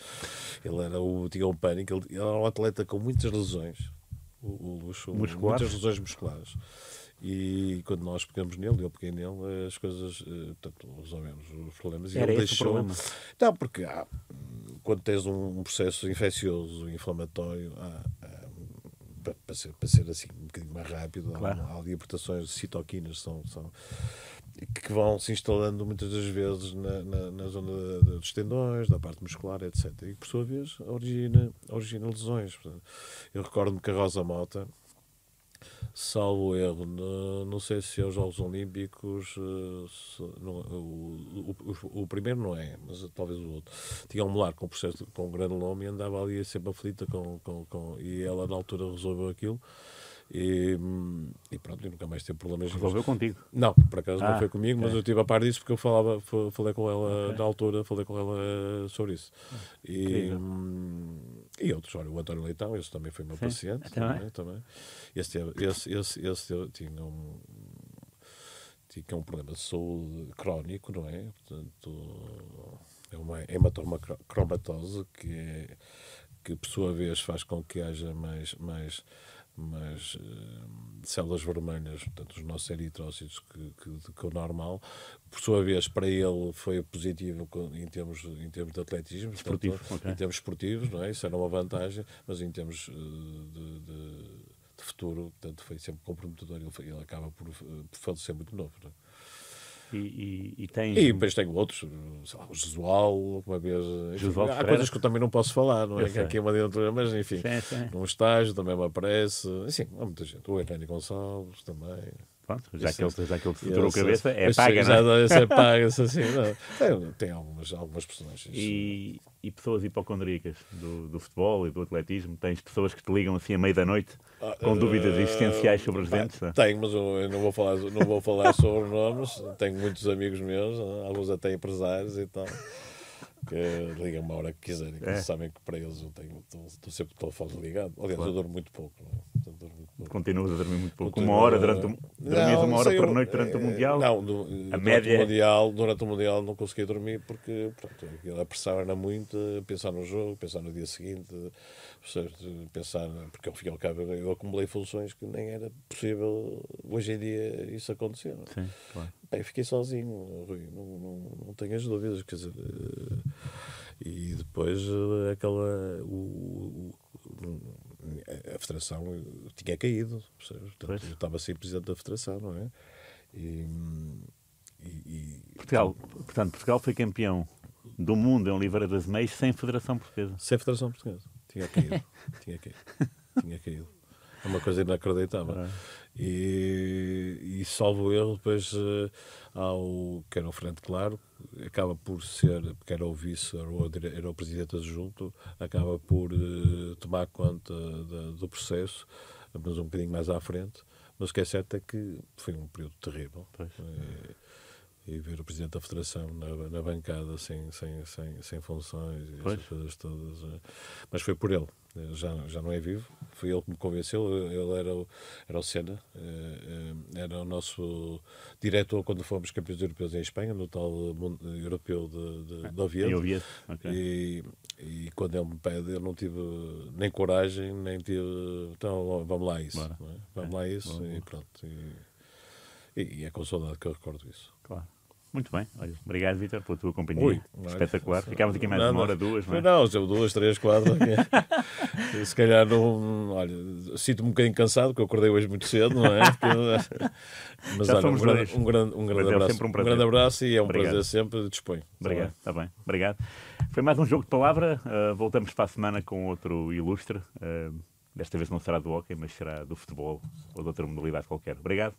ele era o, tinha um pânico, ele, ele era um atleta com muitas lesões o, luxo, muitas lesões musculares. E quando nós pegamos nele, eu peguei nele, as coisas, eh, portanto, resolvemos os problemas. Era e ele deixou. O problema. Não, porque quando tens um processo infeccioso, inflamatório, há, para, ser, para ser assim um bocadinho mais rápido, claro. há, há libertações de citoquinas, são, são que vão se instalando muitas das vezes na, na, na zona dos tendões, da parte muscular, etc. E por sua vez origina, origina lesões. Eu recordo-me que a Rosa Mota, salvo erro, no, não sei se é os Jogos Olímpicos, eh, se, não, o, o, o, primeiro não é, mas talvez o outro, tinha um molar com processo com um grande lome e andava ali sempre aflita com, com, com, e ela na altura resolveu aquilo e, e pronto, eu nunca mais teve problemas. Resolveu contigo? Não, por acaso ah, não foi comigo, okay. mas eu estive a par disso porque eu falava, falei com ela okay. na altura, falei com ela eh, sobre isso. Oh, e, hum, e, outros, olha, o António Leitão, esse também foi meu Sim. paciente. Também. também. Esse, esse, esse, esse tinha um tinha um problema de saúde crónico, não é? Portanto, é uma hematoma cromatose que, é, que por sua vez faz com que haja mais, mais mas uh, células vermelhas, portanto, os nossos eritrócitos, que, que, que, o normal. Por sua vez, para ele foi positivo em termos, em termos de atletismo, Esportivo, portanto, okay. em termos esportivos, não é? isso era uma vantagem, mas em termos uh, de, de, de, futuro, portanto, foi sempre comprometedor. Ele, ele acaba por, eh, por falecer muito novo. Não é? E, e, e tem. E depois tem outros, sei lá, o Jesual, uma vez. Enfim, há Freire. coisas que eu também não posso falar, não é? que é aqui é uma ditadura, mas enfim, sim, sim. num estágio também me aparece. sim há muita gente. O Hernani Gonçalves também pronto, já que ele, já que ele a cabeça, é paga, não é? paga-se assim, não. Tem, tem algumas, algumas personagens. E, e pessoas hipocondríacas do, do, futebol e do atletismo? Tens pessoas que te ligam assim à meia da noite ah, com dúvidas eh, existenciais sobre os dentes? Tenho, mas eu não vou falar, não vou falar sobre nomes. Tenho muitos amigos meus, alguns até empresários e então... tal que eh, ligam uma hora que quiserem. É. Sabem que para eles eu tenho, estou, estou sempre o telefone ligado. Aliás, claro. eu durmo muito pouco. Não é? Continuas a dormir muito pouco. uma hora durante Dormias uma hora por noite durante o eh, Mundial? Não, a média... o mundial, durante o Mundial não conseguia dormir porque pronto, a pressão era muito, pensar no jogo, pensar no dia seguinte, pensar, porque ao fim e ao cabo eu acumulei funções que nem era possível hoje em dia isso acontecer. É? Sim, claro. Bem, fiquei sozinho, Rui, não, não, não tenho as dúvidas, quer dizer. Eh, e depois eh, aquela. O, o, a federação tinha caído, percebes? Portanto, eu estava a ser presidente da federação, não é? E, e, e, Portugal, portanto, Portugal foi campeão do mundo em Oliveira das Meias sem Federação Portuguesa. Sem Federação Portuguesa. Tinha caído. tinha caído. Tinha caído. É uma coisa inacreditável. Ah. E, e salvo erro, depois ao, eh, que era o Frente Claro, acaba por ser, porque era o vice, era o, era o presidente adjunto, acaba por uh, tomar conta da, do processo, apenas um bocadinho mais à frente. Mas o que é certo é que foi um período terrível. E, eh, e ver o presidente da Federação na, na bancada sem, sem, sem, sem funções, e essas coisas todas. Mas foi por ele já, já não é vivo, foi ele que me convenceu, ele era o, era o Senna, eh, eh, era o nosso diretor quando fomos campeões europeus em Espanha, no tal mundo eh, europeu de, de, ah, de Oviedo. Oviedo. Okay. E, e, quando ele me pede, eu não tive nem coragem, nem tive. Então vamos lá a isso. É? Vamos é. lá a isso Bom, e pronto. E, e é com saudade que eu recordo isso. Claro. Muito bem. Olha, obrigado, Vitor, pela tua companhia. Ui, Espetacular. É? Ficámos aqui mais não, uma hora, duas, não é? Não, é duas, três, quatro. Se calhar não. Olha, sinto-me um bocadinho cansado, porque eu acordei hoje muito cedo, não é? Porque... Mas Já olha, um, grande, um, grande, um grande é, abraço. É um, um, grande abraço e é um obrigado. prazer sempre. Disponho. Tá obrigado, está bem. Tá bem. Obrigado. Foi mais um jogo de palavra. Uh, voltamos para a semana com outro ilustre. Uh, desta vez não será do hockey, mas será do futebol ou de outra modalidade qualquer. Obrigado.